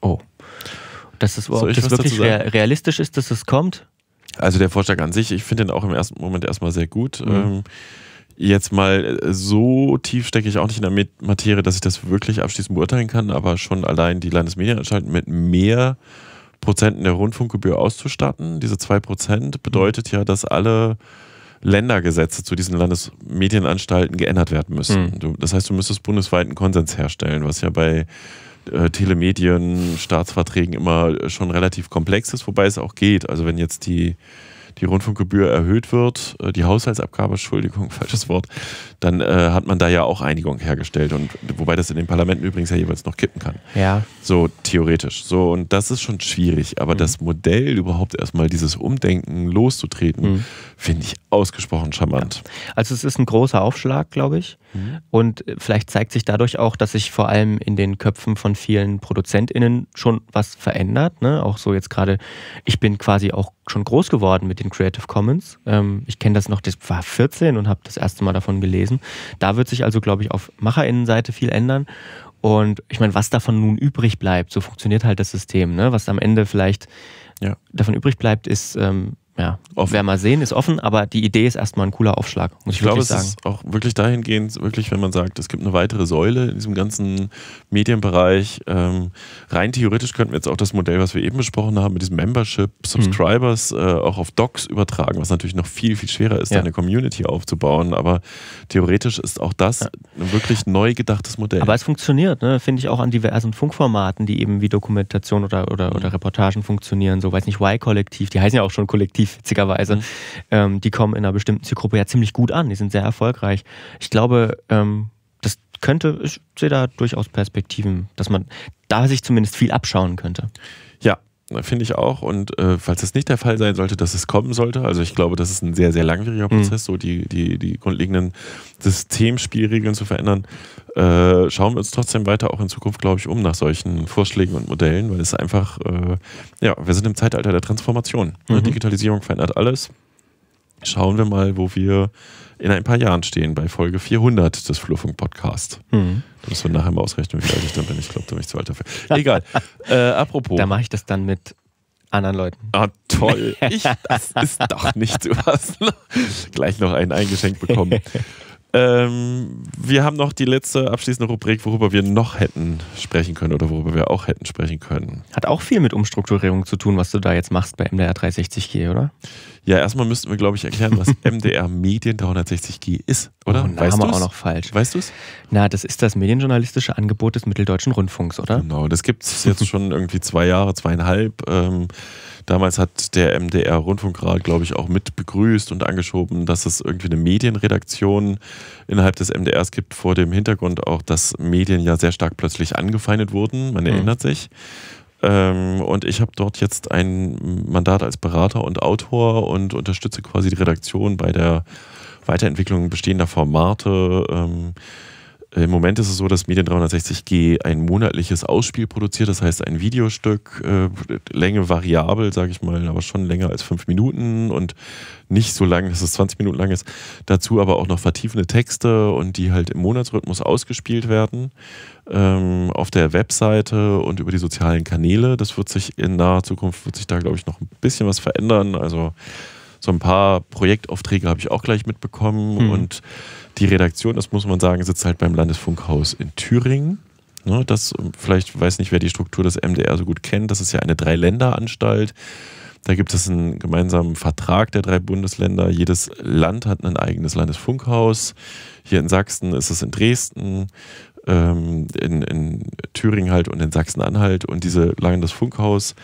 Oh. Dass das, wow, das wirklich realistisch ist, dass es kommt? Also der Vorschlag an sich, ich finde den auch im ersten Moment erstmal sehr gut. Mhm. Ähm, jetzt mal äh, so tief stecke ich auch nicht in der Materie, dass ich das wirklich abschließend beurteilen kann, aber schon allein die Landesmedienanstalt mit mehr Prozenten der Rundfunkgebühr auszustatten. Diese zwei Prozent bedeutet ja, dass alle Ländergesetze zu diesen Landesmedienanstalten geändert werden müssen. Mhm. das heißt, du müsstest bundesweiten Konsens herstellen, was ja bei äh, Telemedien, Staatsverträgen immer schon relativ komplex ist, wobei es auch geht. Also wenn jetzt die die Rundfunkgebühr erhöht wird, äh, die Haushaltsabgabe, Entschuldigung, *laughs* falsches Wort, dann äh, hat man da ja auch Einigung hergestellt. Und wobei das in den Parlamenten übrigens ja jeweils noch kippen kann. Ja. So theoretisch. So, und das ist schon schwierig. Aber mhm. das Modell überhaupt erstmal dieses Umdenken loszutreten, mhm. finde ich ausgesprochen charmant. Ja. Also es ist ein großer Aufschlag, glaube ich. Mhm. Und äh, vielleicht zeigt sich dadurch auch, dass sich vor allem in den Köpfen von vielen ProduzentInnen schon was verändert. Ne? Auch so jetzt gerade, ich bin quasi auch schon groß geworden mit den Creative Commons. Ähm, ich kenne das noch, das war 14 und habe das erste Mal davon gelesen. Da wird sich also, glaube ich, auf MacherInnenseite viel ändern. Und ich meine, was davon nun übrig bleibt, so funktioniert halt das System. Ne? Was am Ende vielleicht ja. davon übrig bleibt, ist ähm, ja, offen. wer mal sehen, ist offen, aber die Idee ist erstmal ein cooler Aufschlag, muss ich, ich glaube, es sagen. ist auch wirklich dahingehend, wirklich, wenn man sagt, es gibt eine weitere Säule in diesem ganzen Medienbereich. Ähm, rein theoretisch könnten wir jetzt auch das Modell, was wir eben besprochen haben, mit diesem Membership, mhm. Subscribers, mhm. äh, auch auf Docs übertragen, was natürlich noch viel, viel schwerer ist, ja. eine Community aufzubauen. Aber theoretisch ist auch das ja. ein wirklich neu gedachtes Modell. Aber es funktioniert, ne? finde ich auch an diversen Funkformaten, die eben wie Dokumentation oder, oder, mhm. oder Reportagen funktionieren. So, weiß nicht, Y-Kollektiv, die heißen ja auch schon Kollektiv witzigerweise, mhm. ähm, die kommen in einer bestimmten Zielgruppe ja ziemlich gut an. Die sind sehr erfolgreich. Ich glaube, ähm, das könnte, ich sehe da durchaus Perspektiven, dass man da sich zumindest viel abschauen könnte finde ich auch. Und äh, falls das nicht der Fall sein sollte, dass es kommen sollte, also ich glaube, das ist ein sehr, sehr langwieriger mhm. Prozess, mhm. so die, die, die grundlegenden Systemspielregeln zu verändern, äh, schauen wir uns trotzdem weiter auch in Zukunft, glaube ich, um nach solchen Vorschlägen und Modellen, weil es einfach, äh, ja, wir sind im Zeitalter der Transformation. Mhm. Digitalisierung verändert alles. Schauen wir mal, wo wir in ein paar Jahren stehen, bei Folge 400 des Fluffung Podcasts. Hm. Da müssen wir nachher mal ausrechnen, wie alt ich dann bin. Ich glaube, da bin ich zu alt dafür. Egal. *laughs* Äh, apropos. Da mache ich das dann mit anderen Leuten. Ah, toll. *laughs* Ich, das ist doch nicht zu was. Ne? Gleich noch einen eingeschenkt bekommen. *laughs* Ähm, wir haben noch die letzte abschließende Rubrik, worüber wir noch hätten sprechen können oder worüber wir auch hätten sprechen können. Hat auch viel mit Umstrukturierung zu tun, was du da jetzt machst bei MDR 360G, oder? Ja, erstmal müssten wir, glaube ich, erklären, was *laughs* MDR Medien 360G ist, oder? Oh, na, weißt haben wir auch noch falsch. Weißt du es? Na, das ist das medienjournalistische Angebot des Mitteldeutschen Rundfunks, oder? Genau, das gibt es jetzt schon irgendwie zwei Jahre, zweieinhalb. Ähm, Damals hat der MDR Rundfunkrat, glaube ich, auch mit begrüßt und angeschoben, dass es irgendwie eine Medienredaktion innerhalb des MDRs gibt, vor dem Hintergrund auch, dass Medien ja sehr stark plötzlich angefeindet wurden. Man mhm. erinnert sich. Ähm, und ich habe dort jetzt ein Mandat als Berater und Autor und unterstütze quasi die Redaktion bei der Weiterentwicklung bestehender Formate. Ähm, im Moment ist es so, dass Medien 360G ein monatliches Ausspiel produziert, das heißt ein Videostück, äh, Länge variabel, sage ich mal, aber schon länger als fünf Minuten und nicht so lang, dass es 20 Minuten lang ist. Dazu aber auch noch vertiefende Texte und die halt im Monatsrhythmus ausgespielt werden ähm, auf der Webseite und über die sozialen Kanäle. Das wird sich in naher Zukunft, wird sich da glaube ich noch ein bisschen was verändern. Also so ein paar Projektaufträge habe ich auch gleich mitbekommen. Mhm. Und die Redaktion, das muss man sagen, sitzt halt beim Landesfunkhaus in Thüringen. Ne, das, vielleicht weiß nicht, wer die Struktur des MDR so gut kennt. Das ist ja eine Drei-Länder-Anstalt. Da gibt es einen gemeinsamen Vertrag der drei Bundesländer. Jedes Land hat ein eigenes Landesfunkhaus. Hier in Sachsen ist es in Dresden, ähm, in, in Thüringen halt und in Sachsen-Anhalt. Und diese Landesfunkhaus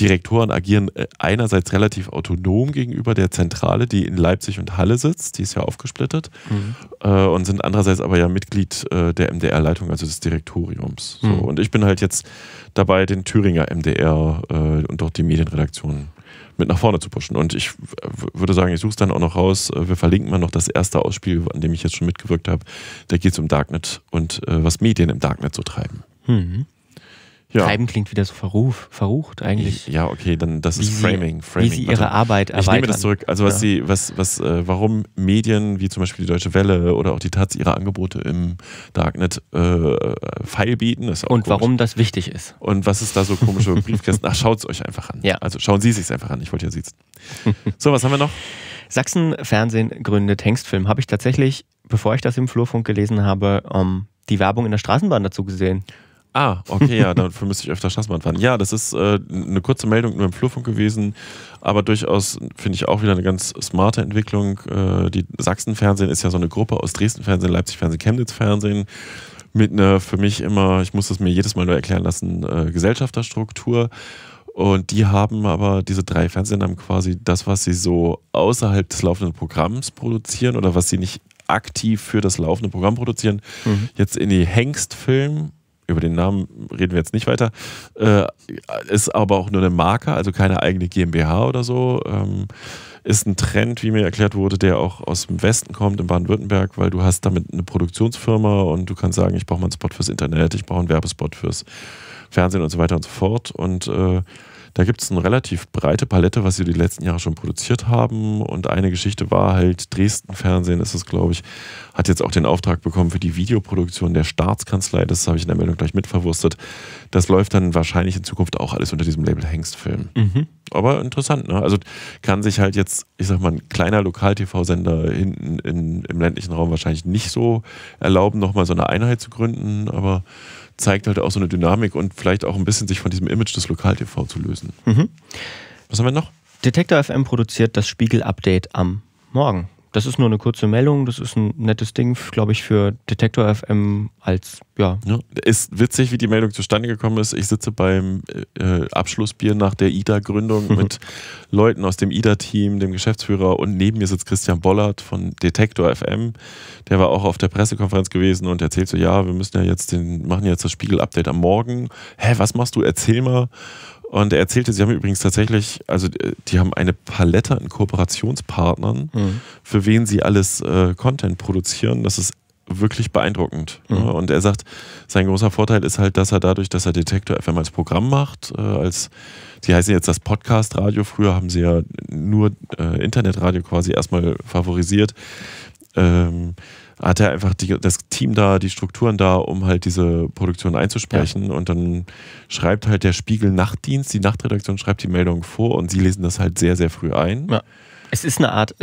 Direktoren agieren äh, einerseits relativ autonom gegenüber der Zentrale, die in Leipzig und Halle sitzt, die ist ja aufgesplittet, mhm. äh, und sind andererseits aber ja Mitglied äh, der MDR-Leitung, also des Direktoriums. So. Mhm. Und ich bin halt jetzt dabei, den Thüringer MDR äh, und auch die Medienredaktion mit nach vorne zu pushen. Und ich äh, würde sagen, ich suche es dann auch noch raus. Äh, wir verlinken mal noch das erste Ausspiel, an dem ich jetzt schon mitgewirkt habe. Da geht es um Darknet und was Medien im Darknet so treiben. Mhm. Ja. Treiben klingt wieder so verruf, verrucht eigentlich. Ich, ja, okay, dann das wie ist Framing, sie, Framing. Wie sie ihre Arbeit erweitern. Ich nehme das zurück. Also was ja. sie, was, was, äh, warum Medien wie zum Beispiel die Deutsche Welle oder auch die Taz ihre Angebote im Darknet äh, bieten. ist auch Und komisch. warum das wichtig ist. Und was ist da so komische *laughs* Briefkästen? Ach, schaut es euch einfach an. Ja. Also schauen Sie sich's einfach an. Ich wollte ja sieht's. So, was haben wir noch? Sachsen Fernsehen gründet Hengstfilm. Habe ich tatsächlich, bevor ich das im Flurfunk gelesen habe, um, ähm, die Werbung in der Straßenbahn dazu gesehen. Ah, okay, ja, dafür *laughs* müsste ich öfter Straßenbahn fahren. Ja, das ist äh, eine kurze Meldung nur im Flurfunk gewesen, aber durchaus finde ich auch wieder eine ganz smarte Entwicklung. Äh, die Sachsenfernsehen ist ja so eine Gruppe aus Dresdenfernsehen, Leipzigfernsehen, Chemnitzfernsehen mit einer für mich immer, ich muss das mir jedes Mal nur erklären lassen, äh, Gesellschafterstruktur. Und die haben aber, diese drei Fernsehen haben quasi das, was sie so außerhalb des laufenden Programms produzieren oder was sie nicht aktiv für das laufende Programm produzieren, mhm. jetzt in die Hengstfilm über den Namen reden wir jetzt nicht weiter, äh, ist aber auch nur eine Marke, also keine eigene GmbH oder so. Ähm, ist ein Trend, wie mir erklärt wurde, der auch aus dem Westen kommt, in Baden-Württemberg, weil du hast damit eine Produktionsfirma und du kannst sagen, ich brauche mal einen Spot fürs Internet, ich brauche einen Werbespot fürs Fernsehen und so weiter und so fort. Und äh, da gibt es eine relativ breite Palette, was sie die letzten Jahre schon produziert haben. Und eine Geschichte war halt, Dresden Fernsehen ist es, glaube ich, hat jetzt auch den Auftrag bekommen für die Videoproduktion der Staatskanzlei. Das habe ich in der Meldung gleich mitverwurstet. Das läuft dann wahrscheinlich in Zukunft auch alles unter diesem Label Hengstfilm. Mhm. Aber interessant, ne? Also kann sich halt jetzt, ich sag mal, ein kleiner Lokal-TV-Sender hinten in, im ländlichen Raum wahrscheinlich nicht so erlauben, nochmal so eine Einheit zu gründen, aber zeigt halt auch so eine Dynamik und vielleicht auch ein bisschen sich von diesem Image des Lokal-TV zu lösen. Mhm. Was haben wir noch? Detektor FM produziert das Spiegel-Update am Morgen das ist nur eine kurze Meldung, das ist ein nettes Ding, glaube ich, für Detektor FM als, ja. ja. Ist witzig, wie die Meldung zustande gekommen ist. Ich sitze beim äh, äh Abschlussbier nach der IDA-Gründung *laughs* mit Leuten aus dem IDA-Team, dem Geschäftsführer und neben mir sitzt Christian Bollert von Detektor FM. Der war auch auf der Pressekonferenz gewesen und erzählt so, ja, wir müssen ja jetzt den, machen jetzt das Spiegel-Update am Morgen. Hä, was machst du? Erzähl mal. Und er erzählte, sie haben übrigens tatsächlich, also äh, die haben eine Palette an Kooperationspartnern, mhm. für wen sie alles äh, Content produzieren. Das ist wirklich beeindruckend. Mhm. Ne? Und er sagt, sein großer Vorteil ist halt, dass er dadurch, dass er Detektor FM als Programm macht, äh, als sie heißen jetzt das Podcast-Radio, früher haben sie ja nur äh, Internetradio quasi erstmal favorisiert. Ähm, hat er einfach die, das Team da, die Strukturen da, um halt diese Produktion einzusprechen. Ja. Und dann schreibt halt der Spiegel Nachtdienst, die Nachtredaktion schreibt die Meldung vor und sie lesen das halt sehr, sehr früh ein. Ja. Es ist eine Art,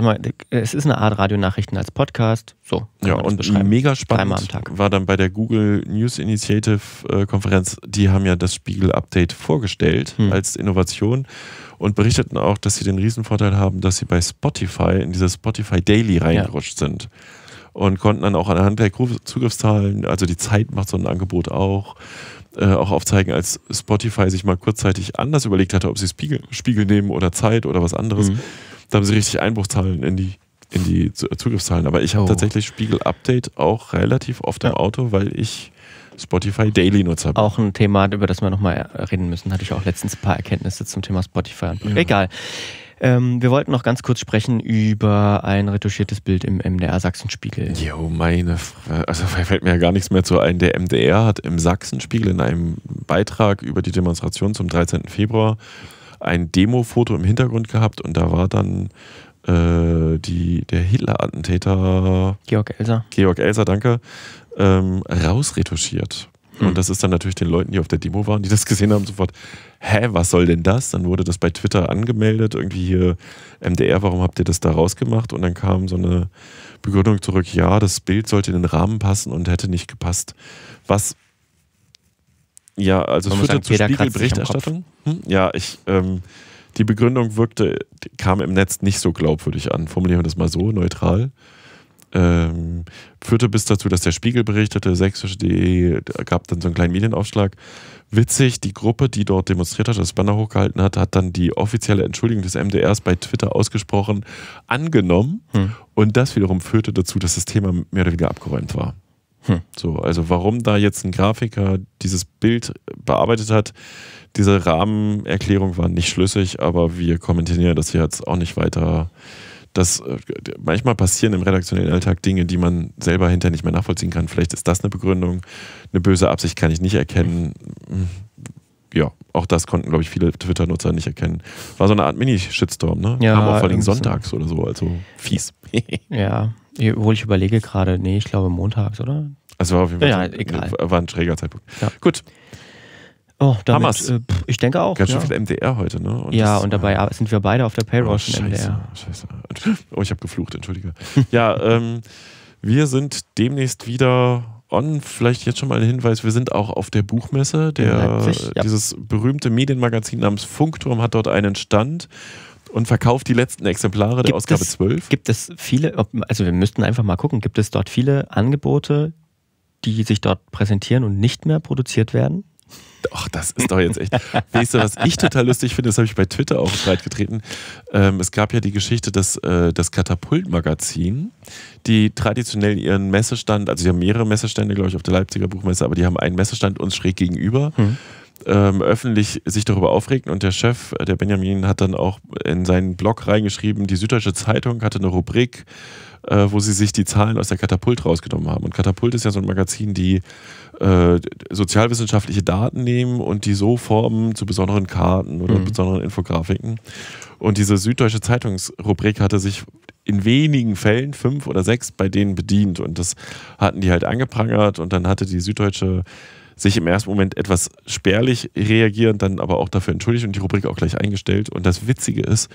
es ist eine Art Radionachrichten als Podcast. So. Ja, und mega spannend war dann bei der Google News Initiative äh, Konferenz, die haben ja das Spiegel-Update vorgestellt hm. als Innovation und berichteten auch, dass sie den Riesenvorteil haben, dass sie bei Spotify in diese Spotify Daily reingerutscht ja. sind und konnten dann auch anhand der Zugriffszahlen, also die Zeit macht so ein Angebot auch, äh, auch aufzeigen, als Spotify sich mal kurzzeitig anders überlegt hatte, ob sie Spiegel, Spiegel nehmen oder Zeit oder was anderes. Mhm. Da haben sie richtig Einbruchzahlen in die in die Zugriffszahlen. Aber ich habe oh. tatsächlich Spiegel Update auch relativ oft ja. im Auto, weil ich Spotify Daily Nutzer bin. Auch ein Thema, über das wir nochmal reden müssen. Hatte ich auch letztens ein paar Erkenntnisse zum Thema Spotify. Ja. Egal. Ähm, wir wollten noch ganz kurz sprechen über ein retuschiertes Bild im MDR Sachsenspiegel. Jo, meine Frage. Also *laughs* fällt mir ja gar nichts mehr zu ein. Der MDR hat im Sachsenspiegel in einem Beitrag über die Demonstration zum 13. Februar ein Demo-Foto im Hintergrund gehabt und da war dann äh, die, der Hitler-Attentäter Georg Elser. Georg Elser, danke. Ähm, rausretuschiert. Und mhm. das ist dann natürlich den Leuten, die auf der Demo waren, die das gesehen haben, sofort, hä, was soll denn das? Dann wurde das bei Twitter angemeldet, irgendwie hier MDR, warum habt ihr das da rausgemacht? Und dann kam so eine Begründung zurück, ja, das Bild sollte in den Rahmen passen und hätte nicht gepasst. Was ja, also es führte zu Spiegelberichterstattung. Hm? Ja, ich, ähm, die Begründung wirkte, kam im Netz nicht so glaubwürdig an. Formulieren wir das mal so, neutral. Ähm, führte bis dazu, dass der Spiegel berichtete, sächsische.de gab dann so einen kleinen Medienaufschlag. Witzig, die Gruppe, die dort demonstriert hat, das Banner hochgehalten hat, hat dann die offizielle Entschuldigung des MDRs bei Twitter ausgesprochen, angenommen. Hm. Und das wiederum führte dazu, dass das Thema mehr oder weniger abgeräumt war. Hm. So, also warum da jetzt ein Grafiker dieses Bild bearbeitet hat, diese Rahmenerklärung war nicht schlüssig, aber wir kommentieren das jetzt auch nicht weiter dass äh, manchmal passieren im redaktionellen Alltag Dinge, die man selber hinterher nicht mehr nachvollziehen kann. Vielleicht ist das eine Begründung. Eine böse Absicht kann ich nicht erkennen. Ja, auch das konnten, glaube ich, viele Twitter-Nutzer nicht erkennen. War so eine Art Mini-Shitstorm, ne? Ja, Kam auch vor allem sonntags oder so, also fies. *laughs* ja, obwohl ich überlege gerade, nee, ich glaube montags, oder? Also war auf jeden Fall ja, egal. war ein schräger Zeitpunkt. Ja. Gut. Oh, damit, Hammers. Äh, ich denke auch. Ganz ja. schön viel MDR heute, ne? Und ja, das, und dabei äh, sind wir beide auf der Payroll oh, von scheiße, MDR. Scheiße. *laughs* Oh, ich habe geflucht, entschuldige. *laughs* ja, ähm, wir sind demnächst wieder on. Vielleicht jetzt schon mal ein Hinweis: Wir sind auch auf der Buchmesse. Der, Leipzig, ja. Dieses berühmte Medienmagazin namens Funkturm hat dort einen Stand und verkauft die letzten Exemplare gibt der Ausgabe es, 12. Gibt es viele, also wir müssten einfach mal gucken, gibt es dort viele Angebote, die sich dort präsentieren und nicht mehr produziert werden? Ach, das ist doch jetzt echt. weißt du, was ich total lustig finde, das habe ich bei Twitter auch breitgetreten. Ähm, es gab ja die Geschichte, dass äh, das Katapult-Magazin, die traditionell ihren Messestand, also sie haben mehrere Messestände, glaube ich, auf der Leipziger Buchmesse, aber die haben einen Messestand uns schräg gegenüber. Hm. Ähm, öffentlich sich darüber aufregten und der Chef, äh, der Benjamin, hat dann auch in seinen Blog reingeschrieben, die Süddeutsche Zeitung hatte eine Rubrik, äh, wo sie sich die Zahlen aus der Katapult rausgenommen haben. Und Katapult ist ja so ein Magazin, die äh, sozialwissenschaftliche Daten nehmen und die so formen zu besonderen Karten oder mhm. besonderen Infografiken. Und diese Süddeutsche Zeitungsrubrik hatte sich in wenigen Fällen, fünf oder sechs, bei denen bedient. Und das hatten die halt angeprangert und dann hatte die Süddeutsche sich im ersten Moment etwas spärlich reagieren, dann aber auch dafür entschuldigt und die Rubrik auch gleich eingestellt. Und das Witzige ist,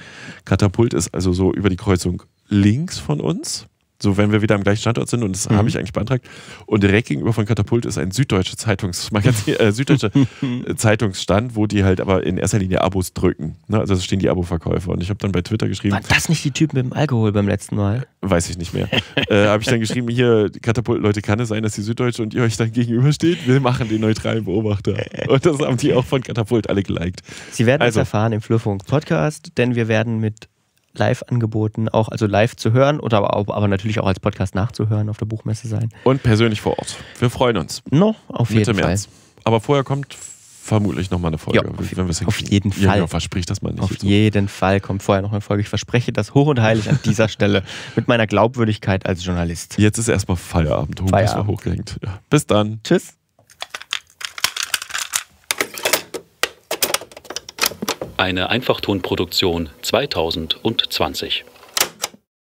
Katapult ist also so über die Kreuzung links von uns. So, wenn wir wieder am gleichen Standort sind, und das mhm. habe ich eigentlich beantragt. Und direkt gegenüber von Katapult ist ein süddeutscher Zeitungsmagazin, äh, süddeutscher *laughs* Zeitungsstand, wo die halt aber in erster Linie Abos drücken. Ne? Also da stehen die Abo-Verkäufer. Und ich habe dann bei Twitter geschrieben. War das nicht die Typen mit dem Alkohol beim letzten Mal? Weiß ich nicht mehr. *laughs* äh, habe ich dann geschrieben, hier, Katapult, Leute, kann es sein, dass die Süddeutsche und ihr euch dann gegenübersteht? Wir machen den neutralen Beobachter. *laughs* Und das haben die auch von Katapult alle geliked. Sie werden also, es erfahren im Flurfunk Podcast, denn wir werden mit Live-Angeboten auch, also live zu hören oder aber, aber, natürlich auch als Podcast nachzuhören auf der Buchmesse sein. Und persönlich vor Ort. Wir freuen uns. No, auf Mitte jeden März. Fall. Aber vorher kommt vermutlich nochmal eine Folge. Jo, auf, wenn auf jeden Fall. Ja, genau, verspricht das mal nicht. Auf jeden so. Fall kommt vorher noch eine Folge. Ich verspreche das hoch und heilig an dieser *laughs* Stelle mit meiner Glaubwürdigkeit als Journalist. Jetzt ist erstmal Feierabend. Feierabend. Hoch, hochgehängt. Ja. Bis dann. Tschüss. Eine Einfachtonproduktion 2020.